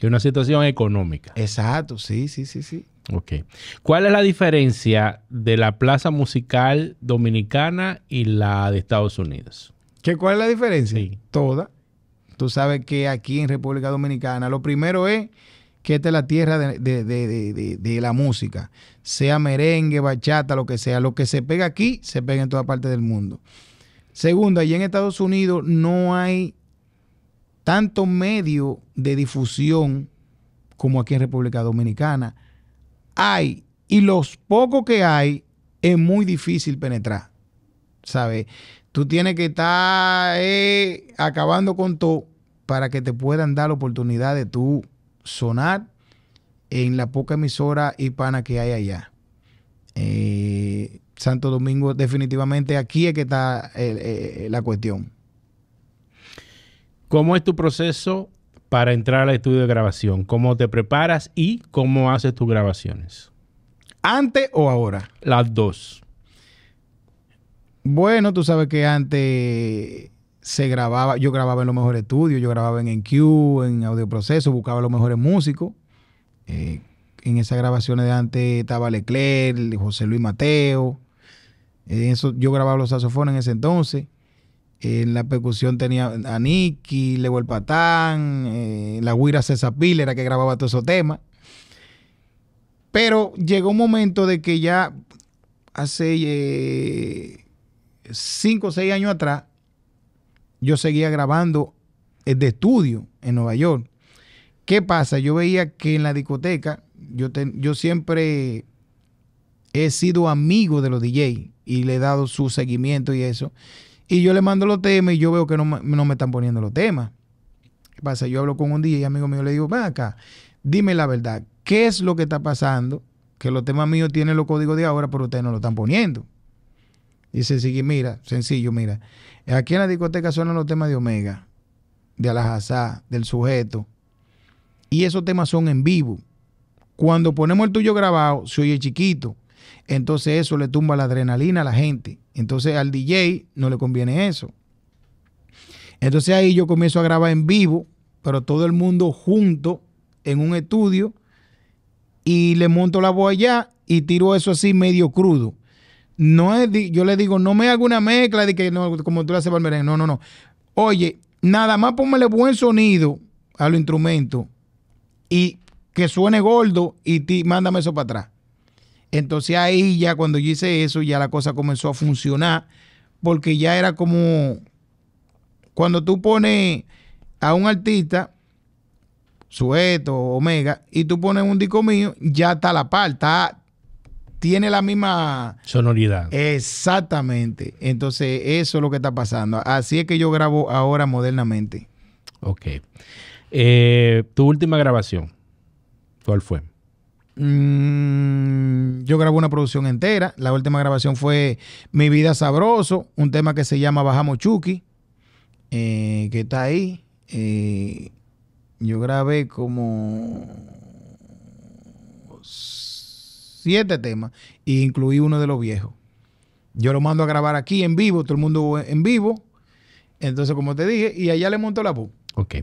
De una situación económica. Exacto, sí, sí, sí, sí. Ok. ¿Cuál es la diferencia de la plaza musical dominicana y la de Estados Unidos? ¿Qué, ¿Cuál es la diferencia? Toda.
Tú sabes que aquí en República Dominicana lo primero es que esta es la tierra de, la música, sea merengue, bachata, lo que sea. Lo que se pega aquí, se pega en toda parte del mundo. Segundo, allí en Estados Unidos no hay tanto medio de difusión como aquí en República Dominicana. Hay, y los pocos que hay, es muy difícil penetrar. ¿Sabes? Tú tienes que estar eh, acabando con todo para que te puedan dar la oportunidad de tú sonar en la poca emisora hispana que hay allá. Eh, Santo Domingo definitivamente aquí es que está eh, eh, la cuestión.
¿Cómo es tu proceso para entrar al estudio de grabación? ¿Cómo te preparas y cómo haces tus grabaciones? ¿Antes o ahora? Las dos.
Bueno, tú sabes que antes se grababa, yo grababa en los mejores estudios, yo grababa en NQ, en Proceso, buscaba los mejores músicos. Eh, en esas grabaciones de antes estaba Leclerc, José Luis Mateo. Eh, eso, yo grababa los saxofones en ese entonces. en eh, la percusión tenía a Nicky, El Patán, la güira César Pil era que grababa todos esos temas. Pero llegó un momento de que ya hace cinco o seis años atrás, yo seguía grabando eh, de estudio en Nueva York. ¿Qué pasa? Yo veía que en la discoteca, yo, yo siempre he sido amigo de los DJ y le he dado su seguimiento y eso. Y yo le mando los temas y yo veo que no, me están poniendo los temas. ¿Qué pasa? Yo hablo con un DJ y amigo mío le digo, ven acá, dime la verdad, ¿qué es lo que está pasando? Que los temas míos tienen los códigos de ahora, pero ustedes no lo están poniendo. Dice, sigue, mira, sencillo, mira. Aquí en la discoteca suenan los temas de Omega, de Alajazá, del sujeto. Y esos temas son en vivo. Cuando ponemos el tuyo grabado, se oye chiquito. Entonces eso le tumba la adrenalina a la gente. Entonces al DJ no le conviene eso. Entonces ahí yo comienzo a grabar en vivo, pero todo el mundo junto en un estudio y le monto la voz allá y tiro eso así medio crudo. No es, yo le digo, no me haga una mezcla de que no, como tú le haces para el merengue. No, no, no. Oye, nada más ponmele buen sonido a los instrumentos y que suene gordo y mándame eso para atrás. Entonces ahí ya cuando yo hice eso, ya la cosa comenzó a funcionar, porque ya era como cuando tú pones a un artista, Sueto, Omega, y tú pones un disco mío, ya está la par, está, tiene la misma
sonoridad.
Exactamente. Entonces, eso es lo que está pasando. Así es que yo grabo ahora modernamente.
Ok. Eh, tu última grabación, ¿cuál fue?
Mm, yo grabé una producción entera. La última grabación fue Mi Vida Sabroso, un tema que se llama Bajamos Chucky, eh, que está ahí. Eh, yo grabé como siete temas e incluí uno de los viejos. Yo lo mando a grabar aquí en vivo, todo el mundo en vivo. Entonces, como te dije, y allá le monto la
voz. Ok.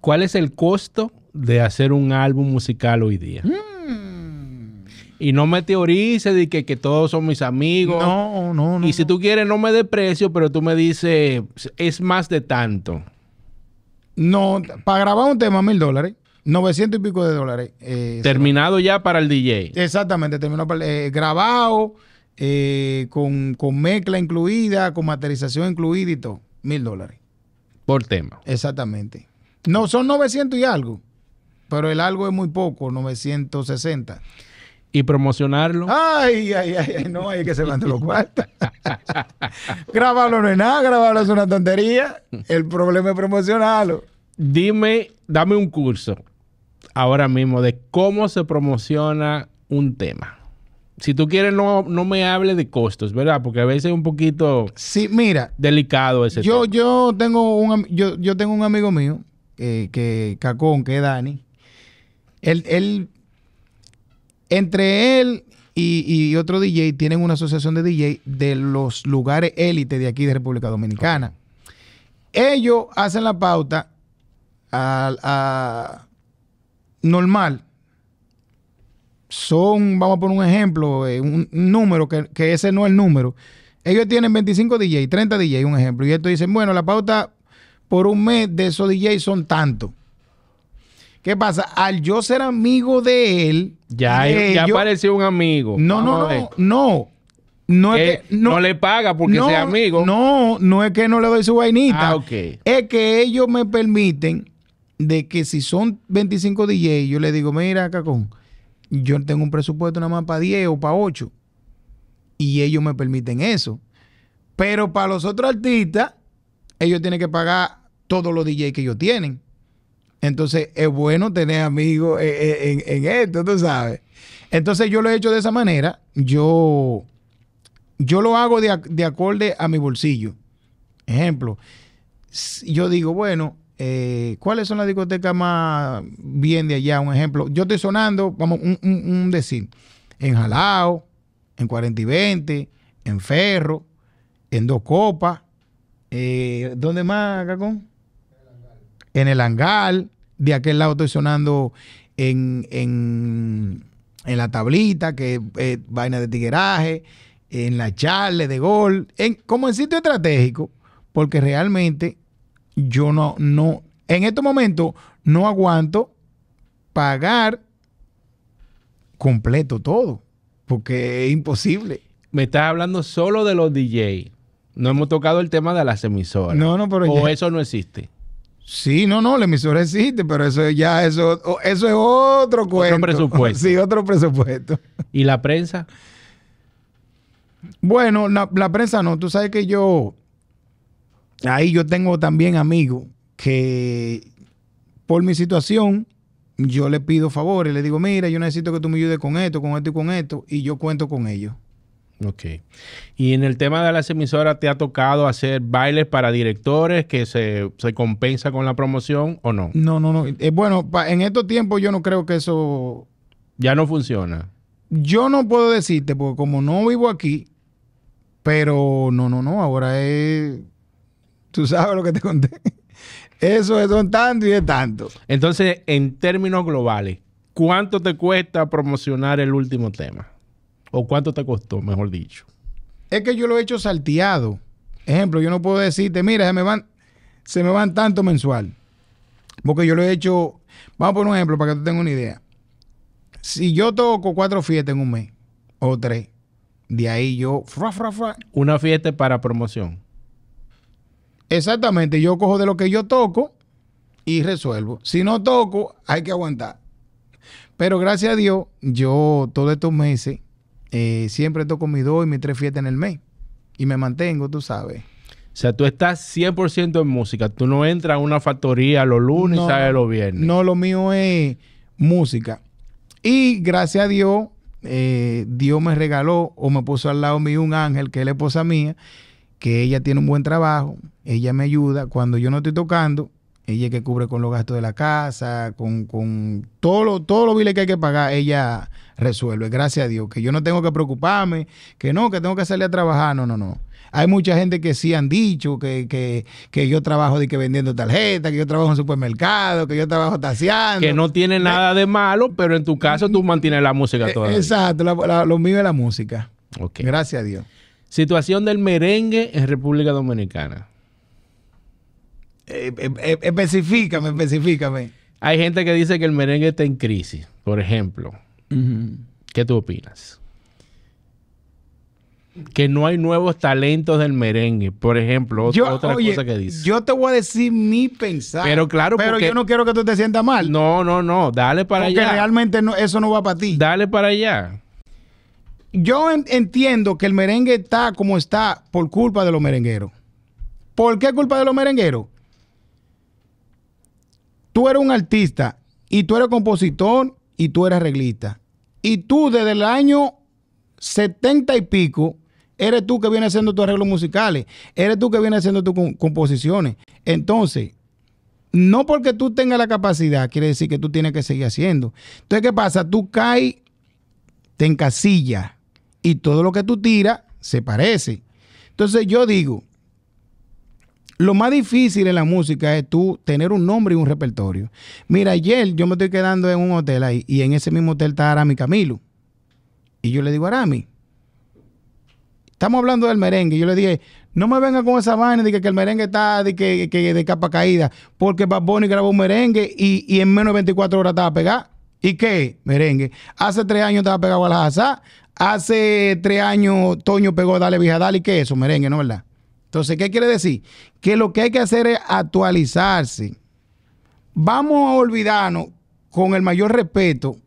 ¿Cuál es el costo de hacer un álbum musical hoy día? Mm. Y no me teorice de que, que, todos son mis amigos. No, no, no. Y si tú quieres, no me dé precio, pero tú me dices, es más de tanto.
No, para grabar un tema, mil dólares. 900 y pico de dólares. Eh,
terminado ya para el DJ.
Exactamente, terminado eh, grabado, eh, con, con, mezcla incluida, con materialización incluida y todo. Mil dólares. Por tema. Exactamente. No, son 900 y algo, pero el algo es muy poco, 960. Y promocionarlo. Ay, ay, ay, no, hay que se mande los
cuartos. grabarlo no es nada, grabarlo es una tontería. El problema es promocionarlo. Dime, dame un curso ahora mismo de cómo se promociona un tema. Si tú quieres, no, no me hable de costos, ¿verdad? Porque a veces es un poquito sí, mira, delicado ese tema. Yo tengo un,
yo, tengo un amigo mío, eh,
que Cacón, que es Dani. Él,
entre él y, otro DJ tienen una asociación de DJ de los lugares élite de aquí de República Dominicana. Ellos hacen la pauta a, normal son, vamos a poner un ejemplo, eh, un, número que, ese no es el número. Ellos tienen 25 DJ, 30 DJ, un ejemplo. Y esto dicen, bueno, la pauta por un mes de esos DJ son tantos. ¿Qué pasa? Al yo ser amigo de él. Ya, ya apareció
un amigo. No, no, no,
no. No, es eh,
que, no, le paga porque sea
amigo. No, no es que no le doy su vainita. Ah, es que ellos me permiten de que si son 25 DJ, yo le digo, mira, Cacón, yo tengo un presupuesto nada más para 10 o para 8. Y ellos me permiten eso. Pero para los otros artistas, ellos tienen que pagar todos los DJ que ellos tienen. Entonces es bueno tener amigos e, e, en, esto, tú sabes. Entonces yo lo he hecho de esa manera. Yo, yo lo hago de, de acorde a mi bolsillo. Ejemplo, yo digo, bueno, eh, ¿cuáles son las discotecas más bien de allá? Un ejemplo, yo estoy sonando, vamos, un, decir, en Jalao, en 40 y 20, en Ferro, en Dos Copas, eh, ¿dónde más, Cacón? En el hangar, de aquel lado estoy sonando en, la tablita, que es vaina de tigueraje, en la charla de gol, en, como en sitio estratégico, porque realmente yo no, no, en estos momentos no aguanto pagar completo todo,
porque es imposible. Me estás hablando solo de los DJ. No hemos tocado el tema de las emisoras. No, no, pero o eso no existe.
Sí, no, no, la emisora existe, pero eso ya eso eso es otro cuento. presupuesto. Sí, otro presupuesto. ¿Y la prensa? Bueno, la, la prensa no, tú sabes que yo ahí yo tengo también amigos que por mi situación yo le pido favores, le digo, mira, yo necesito que tú me ayudes con esto, con esto y con esto, y yo cuento con ellos.
Ok. Y en el tema de las emisoras, ¿te ha tocado hacer bailes para directores que se, compensa con la promoción o no?
No, no, no. Eh, bueno, en estos tiempos yo no creo que eso...
Ya no funciona.
Yo no puedo decirte, porque como no vivo aquí, pero no, no, no, ahora es Tú sabes lo que te conté.
Eso es un tanto y es tanto. Entonces, en términos globales, ¿cuánto te cuesta promocionar el último tema? ¿O cuánto te costó, mejor dicho?
Es que yo lo he hecho salteado. Ejemplo, yo no puedo decirte, mira, se me van, se me van tanto mensual. Porque yo lo he hecho, vamos por un ejemplo para que tú tengas una idea. Si yo toco cuatro fiestas en un mes, o tres, de ahí yo, Una fiesta para promoción. Exactamente, yo cojo de lo que yo toco y resuelvo. Si no toco, hay que aguantar. Pero gracias a Dios, yo todos estos meses eh, siempre toco mis dos y mis tres fiestas en el mes. Y me mantengo, tú sabes. O
sea, tú estás 100% en música. Tú no entras a una factoría los lunes sabe y sales los viernes.
No, lo mío es música. Y gracias a Dios, eh, Dios me regaló o me puso al lado mío un ángel, que es la esposa mía, que ella tiene un buen trabajo, ella me ayuda. Cuando yo no estoy tocando, ella que cubre con los gastos de la casa, con, con todo lo, todo lo que hay que pagar, ella resuelve. Gracias a Dios, que yo no tengo que preocuparme, que no, que tengo que salir a trabajar. No, no, no. Hay mucha gente que sí han dicho que, que, que yo trabajo de que vendiendo tarjetas, que yo trabajo en supermercado, que yo trabajo taciando, Que
no tiene nada de malo, pero en tu caso tú mantienes la música eh, todavía.
Exacto, lo mío es la música.
Okay. Gracias a Dios. Situación del merengue en República Dominicana. Eh, eh, eh específicame. Hay gente que dice que el merengue está en crisis, por ejemplo. ¿Qué tú opinas? Que no hay nuevos talentos del merengue, por ejemplo, otra cosa que dice.
Yo te voy a decir mi pensar. Pero claro, pero yo no
quiero que tú te sientas mal. No, no, no, dale para allá. Porque
realmente eso no va para ti. Dale para allá yo entiendo que el merengue está como está por culpa de los merengueros. ¿Por qué culpa de los merengueros? Tú eres un artista y tú eres compositor y tú eres arreglista. Y tú desde el año 70 y pico, eres tú que viene haciendo tus arreglos musicales, eres tú que viene haciendo tus composiciones. Entonces, no porque tú tengas la capacidad, quiere decir que tú tienes que seguir haciendo. Entonces, ¿qué pasa? Tú caes, te encasillas y todo lo que tú tiras se parece. Entonces yo digo, lo más difícil en la música es tú tener un nombre y un repertorio. Mira, ayer yo me estoy quedando en un hotel ahí y en ese mismo hotel está Arami Camilo. Y yo le digo, Arami, estamos hablando del merengue. Yo le dije, no me venga con esa vaina de que, que el merengue está de, que, de capa caída, porque Baboni grabó un merengue y, en menos de 24 horas estaba pegado. ¿Y qué? Merengue. Hace tres años estaba pegado a la asas Hace tres años Toño pegó Dale Vieja Dale, ¿y qué es eso? Merengue, ¿no verdad? Entonces, ¿qué quiere decir? Que lo que hay que hacer es actualizarse. Vamos a olvidarnos con el mayor respeto,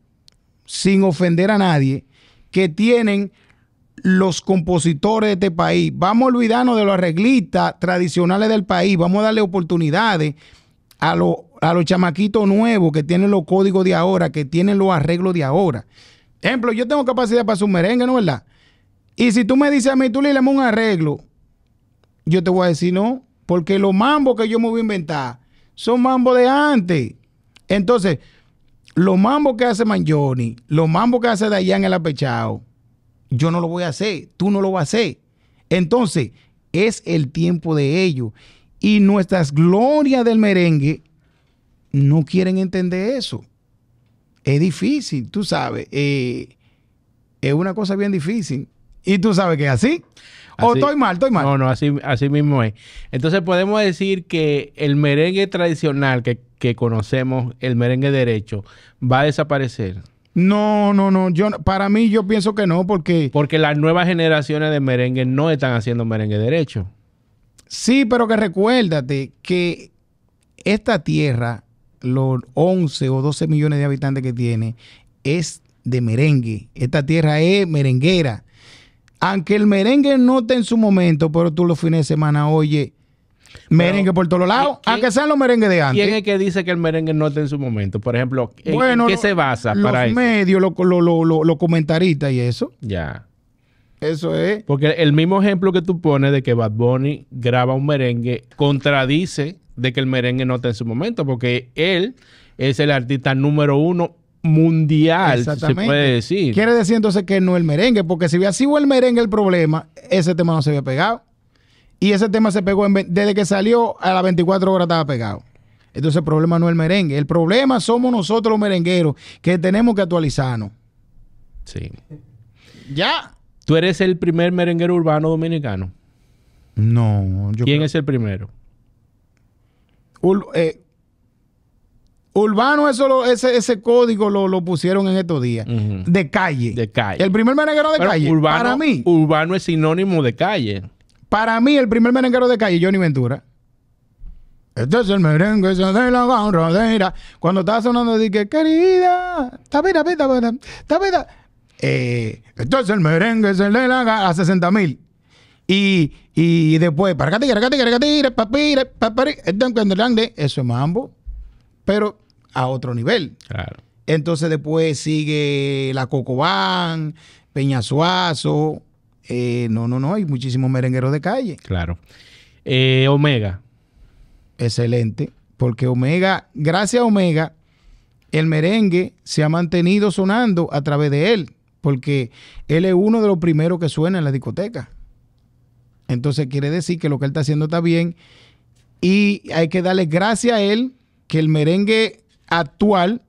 sin ofender a nadie, que tienen los compositores de este país. Vamos a olvidarnos de los arreglistas tradicionales del país. Vamos a darle oportunidades a, a los chamaquitos nuevos que tienen los códigos de ahora, que tienen los arreglos de ahora. Ejemplo, yo tengo capacidad para hacer un merengue, ¿no es verdad? Y si tú me dices a mí, tú le un arreglo, yo te voy a decir no, porque los mambos que yo me voy a inventar son mambos de antes. Entonces, los mambos que hace Manjoni, los mambos que hace Dayan el apechado, yo no lo voy a hacer, tú no lo vas a hacer. Entonces, es el tiempo de ellos. Y nuestras glorias del merengue no quieren entender eso es difícil, tú
sabes. Eh, es una cosa bien difícil. Y tú sabes que es así. O estoy mal, estoy mal. No, no, así, así mismo es. Entonces podemos decir que el merengue tradicional que, conocemos, el merengue derecho, va a desaparecer. No, no, no. Yo, para mí, yo pienso que no, porque. Porque las nuevas generaciones de merengue no están haciendo merengue derecho. Sí, pero que recuérdate que
esta tierra los 11 o 12 millones de habitantes que tiene, es de merengue. Esta tierra es merenguera. Aunque el merengue no esté en su momento, pero tú los fines de semana oye merengue por todos lados, aunque sean los merengues de antes. ¿Quién es
que dice que el merengue no está en su momento? Por ejemplo, qué se basa para medios,
eso? Los lo, comentaristas y eso.
Ya. Eso es. Porque el mismo ejemplo que tú pones de que Bad Bunny graba un merengue contradice de que el merengue no está en su momento, porque él es el artista número uno mundial, se puede decir. Quiere
decir entonces que no el merengue, porque si hubiera sido el merengue el problema, ese tema no se había pegado. Y ese tema se pegó desde que salió a las 24 horas estaba pegado. Entonces el problema no es el merengue, el problema somos nosotros los merengueros que tenemos que actualizarnos.
Sí. Ya. ¿Tú eres el primer merenguero urbano dominicano? No. Yo ¿Quién es el primero?
Eh, urbano, eso ese, ese código lo, pusieron en estos días. De calle. El primer merenguero de calle. Urbano, para mí.
Urbano es sinónimo de calle.
Para mí, el primer merenguero de calle, Johnny Ventura. Este es el merengue de la rodeira. Cuando estaba sonando, dije, querida, esta vida, esta vida. Eh, este es el merengue de la a 60 mil. Y y después, para eso es mambo, pero a otro nivel. Entonces después sigue la Cocobán, Peñasuazo, eh, no, no, no, hay muchísimos merengueros de calle. Claro. Eh, Omega. Excelente, porque Omega, gracias a Omega, el merengue se ha mantenido sonando a través de él, porque él es uno de los primeros que suena en la discoteca. Entonces quiere decir que lo que él está haciendo está bien y hay que darle gracias a él que el merengue actual,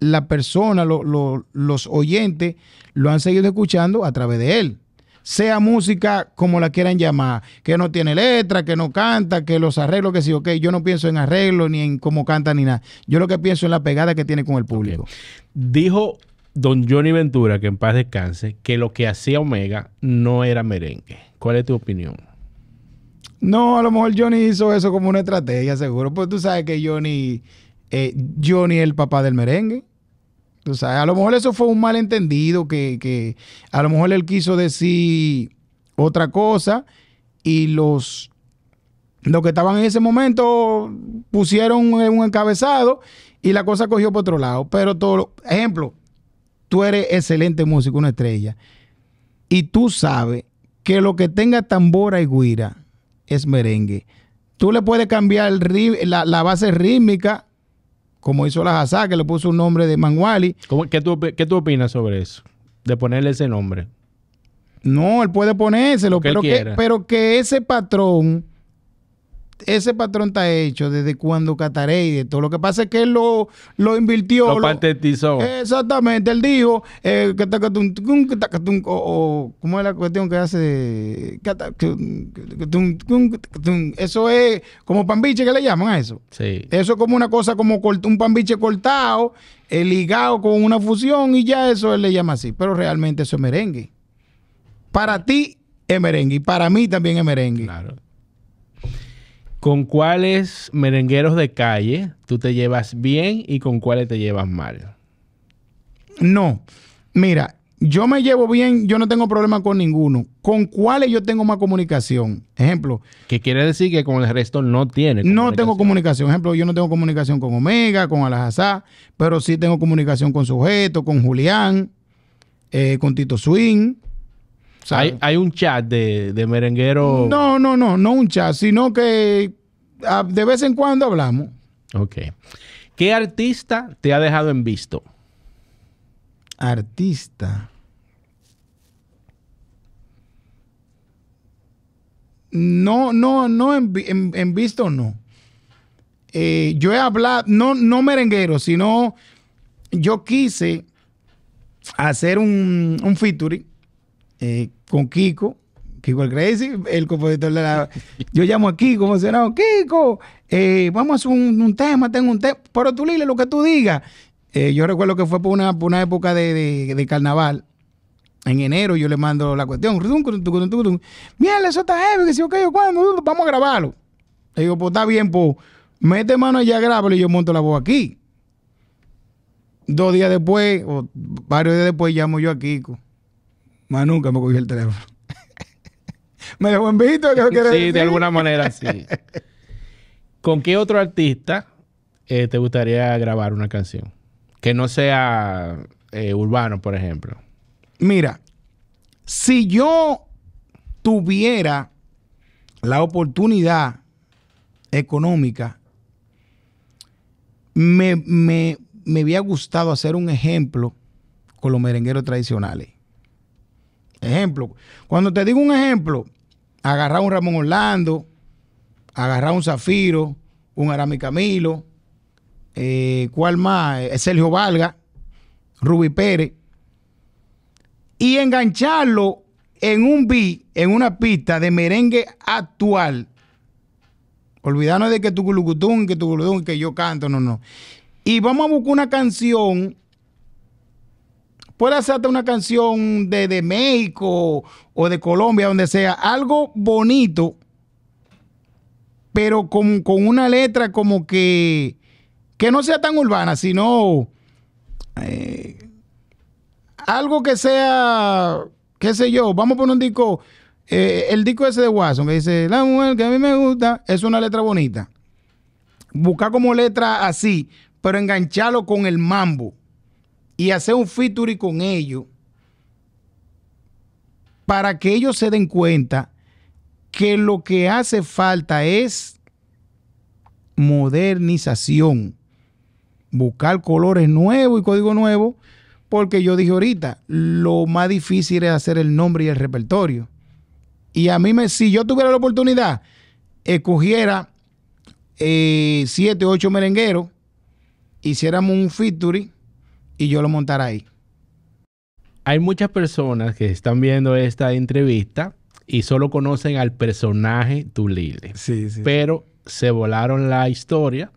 la persona, los oyentes lo han seguido escuchando a través de él. Sea música como la quieran llamar, que no tiene letra, que no canta, que los arreglos, que sí, ok, yo no pienso en arreglo ni en cómo canta ni nada. Yo lo que pienso es la pegada que tiene con el público.
Dijo don Johnny Ventura, que en paz descanse, que lo que hacía Omega no era merengue. ¿Cuál es tu opinión?
No, a lo mejor Johnny hizo eso como una estrategia, seguro. Pues tú sabes que Johnny, eh, Johnny es el papá del merengue. Tú sabes, a lo mejor eso fue un malentendido que, a lo mejor él quiso decir otra cosa y los, los que estaban en ese momento pusieron un encabezado y la cosa cogió por otro lado. Pero todo, ejemplo, tú eres excelente músico, una estrella, y tú sabes que lo que tenga tambora y guira es merengue. Tú le puedes cambiar la, base rítmica, como hizo la Hazá, que le puso un nombre de Manguali. qué, tú,
tú, opinas sobre eso? De ponerle ese nombre.
No, él puede ponérselo, lo que, pero que ese patrón ese patrón está hecho desde cuando Catarey, de todo. Lo que pasa es que él lo, lo invirtió. Lo,
Exactamente.
Él dijo, ¿cómo es la cuestión que hace? Eso es como pambiche que le llaman a eso. Sí. Eso es como una cosa como un pambiche cortado, eh, ligado con una fusión y ya eso él le llama así. Pero realmente eso es merengue. Para ti es
merengue y para mí también es merengue. Claro. ¿Con cuáles merengueros de calle tú te llevas bien y con cuáles te llevas mal?
No. Mira, yo me llevo bien, yo no tengo problema con ninguno. ¿Con cuáles yo tengo más comunicación?
Ejemplo. ¿Qué quiere decir que con el resto no tiene. No tengo
comunicación. Ejemplo, yo no tengo comunicación con Omega, con Alajazá, pero sí tengo comunicación con Sujeto,
con Julián, eh, con Tito Swing hay, un chat de, merenguero. No,
no, no, no un chat, sino que ah, de vez en cuando
hablamos. Ok. ¿Qué artista te ha dejado en visto? Artista.
No, no, no, en, visto no. Eh, yo he hablado, no, no merenguero, sino yo quise hacer un, un featuring eh, con Kiko, Kiko el Crazy, el compositor de la... Yo llamo a Kiko, llama, Kiko, eh, vamos a hacer un, tema, tengo un tema, pero tú dile lo que tú digas. Eh, yo recuerdo que fue por una, época de, carnaval, en enero yo le mando la cuestión. Mira, eso está heavy, que si ok, cuando vamos a grabarlo. Le digo, pues está bien, pues mete mano allá, grábalo y yo monto la voz aquí. Dos días después, o varios días después, llamo yo a Kiko más nunca me cogí el teléfono. me
dejó en visto, que Sí, de alguna manera, sí. ¿Con qué otro artista eh, te gustaría grabar una canción? Que no sea eh, urbano, por ejemplo. Mira, si yo
tuviera la oportunidad económica, me, me, me había gustado hacer un ejemplo con los merengueros tradicionales. Ejemplo. Cuando te digo un ejemplo, agarrar un Ramón Orlando, agarrar un Zafiro, un Arami Camilo, eh, ¿cuál más? Eh, Sergio Valga, Rubi Pérez, y engancharlo en un beat, en una pista de merengue actual. Olvidarnos de que tu gulucutún, que tu culucutum, que yo canto, no, no. Y vamos a buscar una canción puede hacerte una canción de, México o de Colombia, donde sea, algo bonito, pero con, una letra como que, que no sea tan urbana, sino eh, algo que sea, qué sé yo, vamos poner un disco, eh, el disco ese de Watson, que dice, la mujer que a mí me gusta, es una letra bonita. Buscar como letra así, pero engancharlo con el mambo y hacer un featuring con ellos para que ellos se den cuenta que lo que hace falta es modernización, buscar colores nuevos y código nuevo, porque yo dije ahorita, lo más difícil es hacer el nombre y el repertorio. Y a mí me, si yo tuviera la oportunidad, escogiera eh, siete, ocho merengueros, hiciéramos un featuring y yo lo montara ahí.
Hay muchas personas que están viendo esta entrevista y solo conocen al personaje Tulile. Sí, sí. Pero se volaron la historia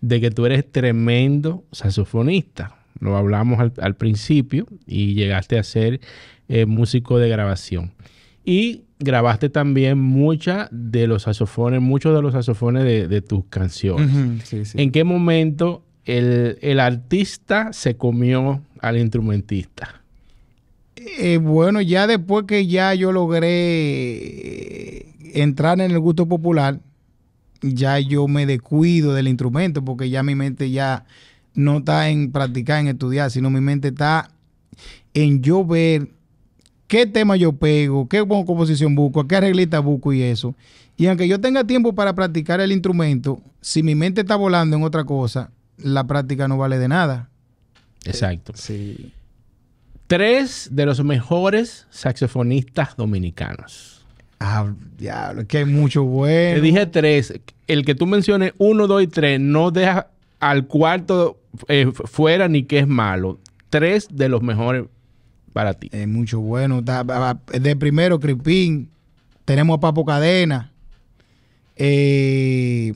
de que tú eres tremendo saxofonista. Lo hablamos al, principio y llegaste a ser eh, músico de grabación. Y grabaste también muchas de los saxofones, muchos de los saxofones de, tus canciones. sí, sí. ¿En qué momento el, artista se comió al instrumentista.
Eh, bueno, ya después que ya yo logré eh, entrar en el gusto popular, ya yo me descuido del instrumento porque ya mi mente ya no está en practicar, en estudiar, sino mi mente está en yo ver qué tema yo pego, qué composición busco, qué arreglista busco y eso. Y aunque yo tenga tiempo para practicar el instrumento, si mi mente está volando en otra cosa, la práctica no vale de nada.
Exacto. Sí. Tres de los mejores saxofonistas dominicanos. Ah,
diablo, que es mucho bueno.
Te dije tres. El que tú menciones, uno, dos y tres, no deja al cuarto eh, fuera ni que es malo. Tres de los mejores para ti. Es mucho bueno. De primero, Cripín.
Tenemos a Papo Cadena. Eh,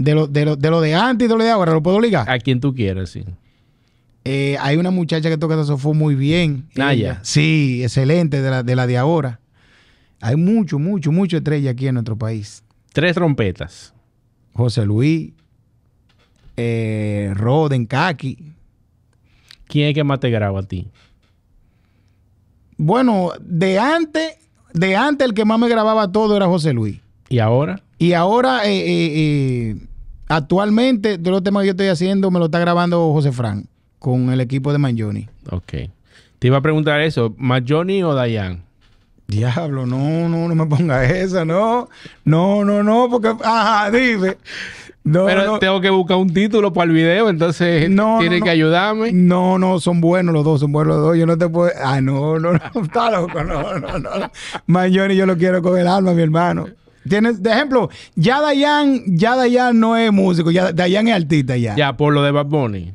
de lo, de, antes y de lo de ahora, ¿lo puedo ligar? A quien tú quieras, sí. Eh, hay una muchacha que toca sofó muy bien. Naya. Sí, excelente, de la, de ahora. Hay mucho, mucho, mucho estrella aquí en nuestro país.
Tres trompetas. José Luis,
eh, Roden, Kaki. ¿Quién es que más te graba a ti? Bueno, de antes, de antes el que más me grababa todo era José Luis. ¿Y ahora? Y ahora eh, Actualmente, de los temas que yo estoy haciendo me lo está grabando José Fran con el equipo de Mayoni.
Ok. Te iba a preguntar eso, Mayoni o Dayan? Diablo, no,
no, no me ponga esa, no. No, no, no, porque. Ajá, dime. Pero
tengo que buscar un título para el video, entonces no, tiene que
ayudarme. No, no, son buenos los dos, son buenos los dos. Yo no te puedo. Ah, no, no, no, está loco, no, no, no. Mayoni, yo lo quiero con el alma, mi hermano de ejemplo, ya Dayan, ya no es músico, ya Dayan es artista ya.
Ya, por lo de Bad Bunny.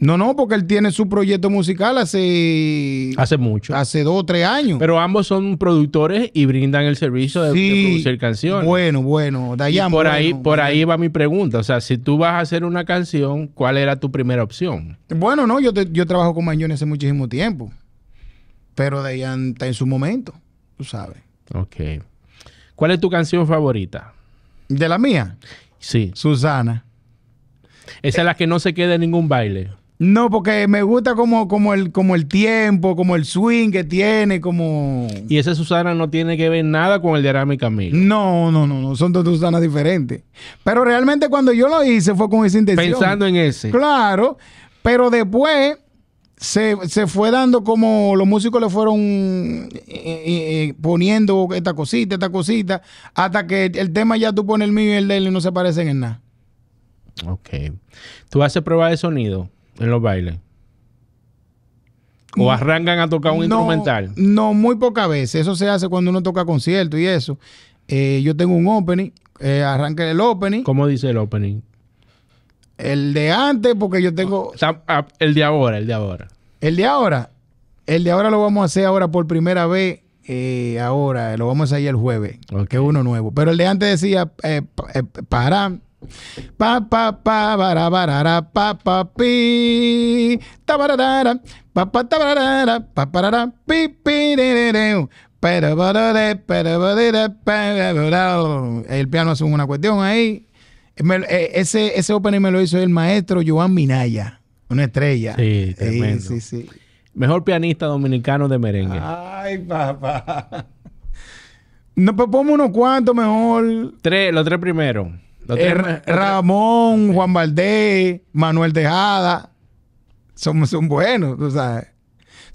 No, no, porque él tiene su proyecto
musical hace... Hace mucho. Hace dos o tres años. Pero ambos son productores y brindan el servicio de, producir canciones. Bueno, bueno, Dayan. por ahí, por ahí va mi pregunta. O sea, si tú vas a hacer una canción, ¿cuál era tu primera opción?
Bueno, no, yo, yo trabajo con Mañón hace muchísimo tiempo. Pero Dayan está en su momento, tú sabes.
Ok. ¿Cuál es tu canción favorita? ¿De la mía? Sí. Susana. Esa es la que no se queda en ningún baile. No, porque me gusta como,
como, el, como el tiempo, como el swing que tiene, como...
Y esa Susana no tiene que ver nada con el de Arami Camilo.
No, no, no, no, son dos Susanas diferentes. Pero realmente cuando yo lo hice fue con esa intención. Pensando en ese. Claro, pero después se, fue dando como los músicos le fueron eh, eh, eh, poniendo esta cosita, esta cosita, hasta que el, tema ya tú pones el mío y el de él y no se parecen en nada.
Ok. ¿Tú haces pruebas de sonido en los bailes? ¿O mm, arrancan a tocar un instrumental? No, muy pocas veces. Eso se hace cuando uno
toca concierto y eso. yo tengo un opening, eh, arranca el opening. ¿Cómo dice el opening? El de antes, porque yo tengo. Ah, el de ahora, el de ahora. El de ahora, el de ahora lo vamos a hacer ahora por primera vez. Eh, ahora lo vamos a hacer el jueves, porque que es uno nuevo. Pero el de antes decía eh, eh para pa pa pa para para pa pa pi tabarara pa pa tabarara pa parara pi pi de de el piano hace una cuestión ahí. Eh, ese, ese opening me lo hizo el maestro Joan Minaya.
Una estrella. Sí, Sí, sí, Mejor pianista dominicano de merengue.
Ay, papá.
No, pues ponme unos cuantos mejor. Tres, los tres primeros. Eh,
Ramón, Juan Valdés, Manuel Tejada. Son, son buenos,
tú sabes.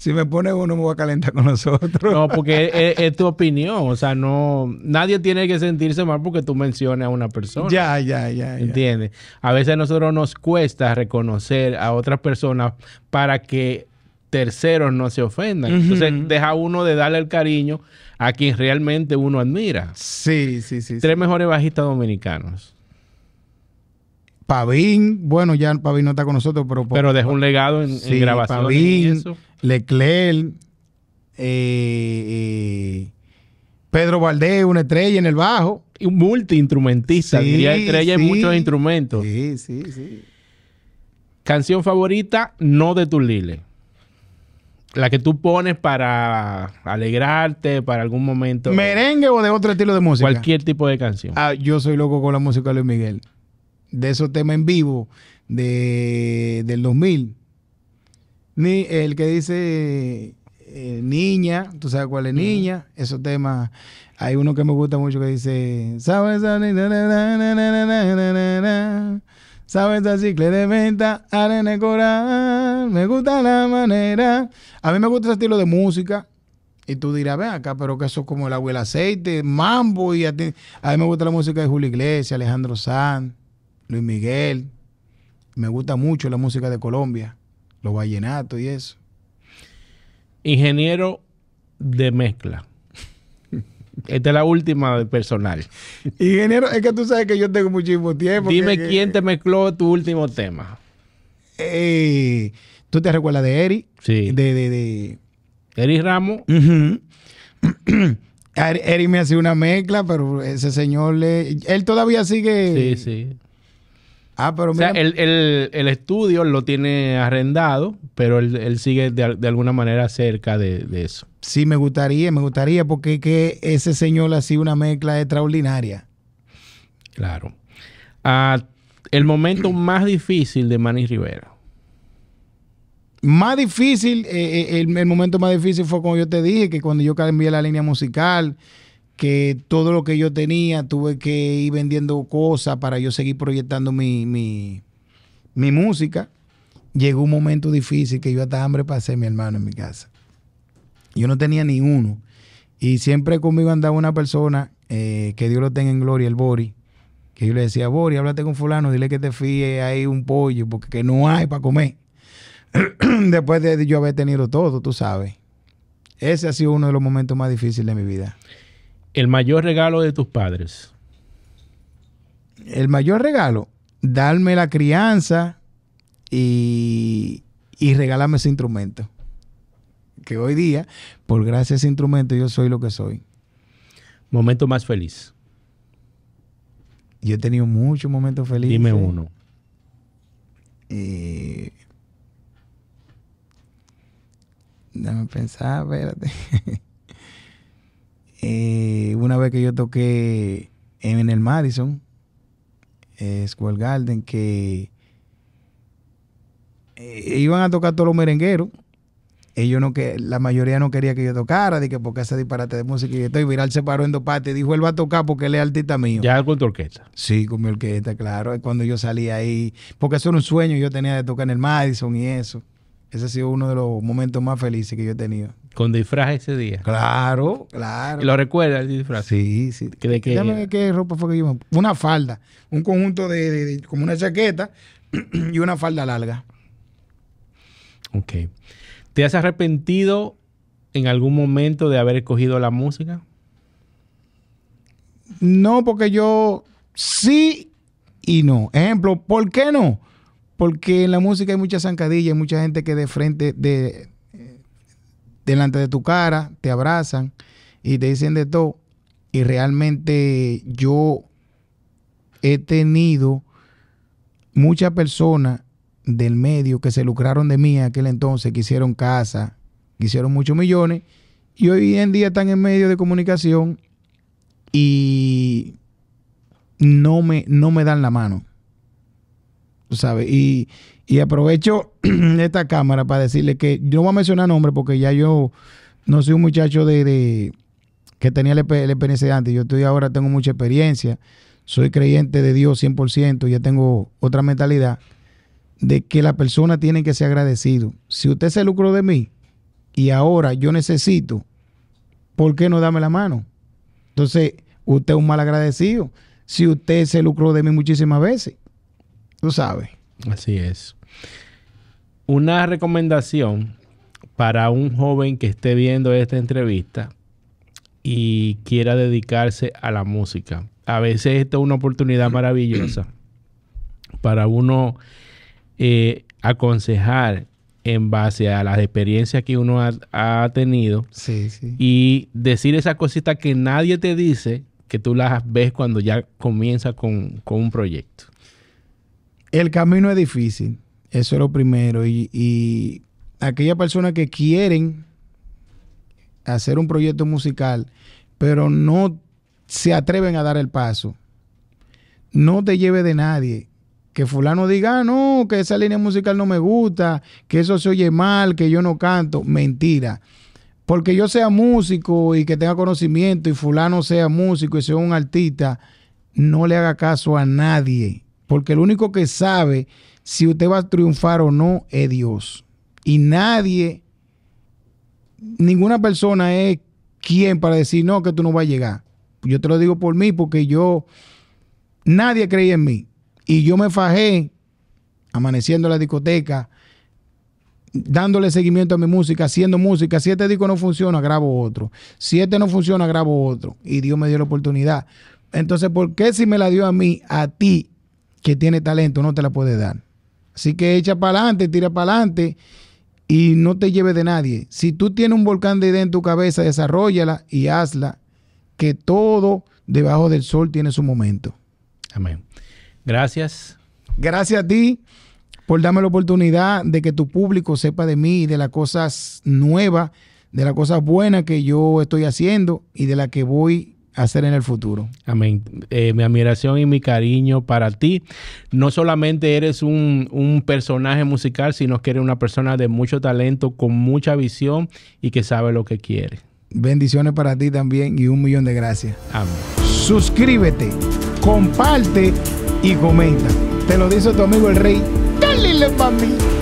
si me pone uno me voy a calentar con nosotros. No, porque es, tu opinión, o sea, no, nadie tiene que sentirse mal porque tú menciones a una persona. Ya, ya, ya. ¿Entiendes? A veces a nosotros nos cuesta reconocer a otras personas para que terceros no se ofendan. Entonces, deja uno de darle el cariño a quien realmente uno admira. Sí, sí, sí. Tres mejores bajistas dominicanos.
Pavín, bueno, ya Pabín no está con nosotros, pero... Pero dejó un legado en, grabación. y Leclerc, eh, eh, Pedro Valdés, una estrella en el bajo. Y un multiinstrumentista, instrumentista diría estrella en muchos
instrumentos. Sí, sí, sí. Canción favorita, no de tus Lile. La que tú pones para alegrarte, para algún momento. ¿Merengue
o de otro estilo de música? Cualquier tipo de canción. Ah, yo soy loco con la música de Luis Miguel. De esos temas en vivo de, del 2000. Ni el que dice eh, niña, tú sabes cuál es niña, esos temas. Hay uno que me gusta mucho que dice, ¿sabes? ¿Sabes de venta, arena coral? Me gusta la manera. A mí me gusta ese estilo de música. Y tú dirás, ven acá, pero que eso es como el agua y el aceite, mambo. y A, a mí me gusta la música de Julio Iglesias, Alejandro Sanz, Luis Miguel. Me gusta mucho la música de Colombia los vallenatos y eso.
Ingeniero de mezcla. Esta es la última de personal.
Ingeniero, es que tú sabes que yo tengo muchísimo tiempo. Dime
quién te mezcló tu último tema. Eh, ¿Tú te recuerdas de Eri?
Sí. De, de, de... Eri Ramos. Uh Eri me hace una mezcla, pero ese señor le... Él todavía sigue... Sí, sí.
Ah, pero O sea, el estudio lo tiene arrendado, pero él, sigue de, alguna manera cerca de, eso. Sí, me gustaría, me gustaría, porque que
ese señor ha sido una mezcla extraordinaria.
Claro. Ah, el momento más difícil de Manny Rivera. Más
difícil, eh, eh, el, el, momento más difícil fue como yo te dije, que cuando yo cambié la línea musical, que todo lo que yo tenía tuve que ir vendiendo cosas para yo seguir proyectando mi, mi, música. Llegó un momento difícil que yo hasta hambre pasé, mi hermano, en mi casa. Yo no tenía ni uno. Y siempre conmigo andaba una persona, eh, que Dios lo tenga en gloria, el Bori, que yo le decía, Bori, háblate con fulano, dile que te fíe ahí un pollo, porque que no hay para comer. Después de yo haber tenido todo, tú sabes. Ese ha sido uno de los momentos más difíciles de mi vida. El mayor regalo de tus padres. El mayor regalo, darme la crianza y, y regalarme ese instrumento. Que hoy día, por gracias a ese instrumento, yo soy lo que soy.
Momento más feliz. Yo he tenido muchos momentos felices. Dime uno. Eh,
Dame pensar, espérate. eh, una vez que yo toqué en el Madison School eh, Square Garden, que eh, iban a tocar todos los merengueros. Ellos no que la mayoría no quería que yo tocara, de porque ese disparate de música y estoy viral se paró en dos partes, dijo él va a tocar porque él es artista mío. Ya con tu orquesta. Sí, con mi orquesta, claro. Cuando yo salí ahí, porque eso era un sueño yo tenía de tocar en el Madison y eso. Ese ha sido uno de los momentos más felices que yo he tenido.
¿Con disfraz ese día? Claro, claro. ¿Lo recuerdas el disfraz? Sí, sí. ¿De qué?
ropa fue que yo... Una falda, un conjunto de, de como una chaqueta y una falda larga.
Ok. ¿Te has arrepentido en algún momento de haber escogido la música?
No, porque yo sí y no. Ejemplo, ¿por qué no? Porque en la música hay mucha zancadilla, hay mucha gente que de frente, de, eh, delante de tu cara, te abrazan y te dicen de todo. Y realmente yo he tenido muchas personas del medio que se lucraron de mí en aquel entonces, que hicieron casa, que hicieron muchos millones, y hoy en día están en medio de comunicación y no me, no me dan la mano sabe Y, aprovecho esta cámara para decirle que yo no voy a mencionar nombres porque ya yo no soy un muchacho de, que tenía el, experiencia de antes. Yo estoy ahora, tengo mucha experiencia, soy creyente de Dios 100%, ya tengo otra mentalidad de que la persona tiene que ser agradecido. Si usted se lucró de mí y ahora yo necesito, ¿por qué no dame la mano? Entonces, usted es un mal agradecido. Si usted se lucró de mí muchísimas veces.
Tú sabes. Así es. Una recomendación para un joven que esté viendo esta entrevista y quiera dedicarse a la música. A veces esto es una oportunidad maravillosa para uno eh, aconsejar en base a las experiencias que uno ha, tenido y decir esas cositas que nadie te dice que tú las ves cuando ya comienza con un proyecto.
El camino es difícil, eso es lo primero. Y, y aquella persona que quieren hacer un proyecto musical, pero no se atreven a dar el paso, no te lleve de nadie. Que fulano diga, ah, no, que esa línea musical no me gusta, que eso se oye mal, que yo no canto. Mentira. Porque yo sea músico y que tenga conocimiento y fulano sea músico y sea un artista, no le haga caso a nadie porque el único que sabe si usted va a triunfar o no es Dios. Y nadie, ninguna persona es quien para decir, no, que tú no vas a llegar. Yo te lo digo por mí, porque yo, nadie creía en mí. Y yo me fajé amaneciendo en la discoteca, dándole seguimiento a mi música, haciendo música. Si este disco no funciona, grabo otro. Si este no funciona, grabo otro. Y Dios me dio la oportunidad. Entonces, ¿por qué si me la dio a mí, a ti que tiene talento no te la puede dar. Así que echa para adelante, tira para adelante y no te lleves de nadie. Si tú tienes un volcán de idea en tu cabeza, desarrollala y hazla, que todo debajo del sol tiene su momento.
Amén. Gracias.
Gracias a ti por darme la oportunidad de que tu público sepa de mí y de las cosas nuevas, de las cosas buenas que yo estoy haciendo y de las que voy
hacer en el futuro. Amén. Eh, mi admiración y mi cariño para ti. No solamente eres un, personaje musical, sino que eres una persona de mucho talento, con mucha visión y que sabe lo que quiere.
Bendiciones para ti también y un millón de gracias. Amén. Suscríbete, comparte y comenta. Te lo dice tu amigo el rey. Dale para mí.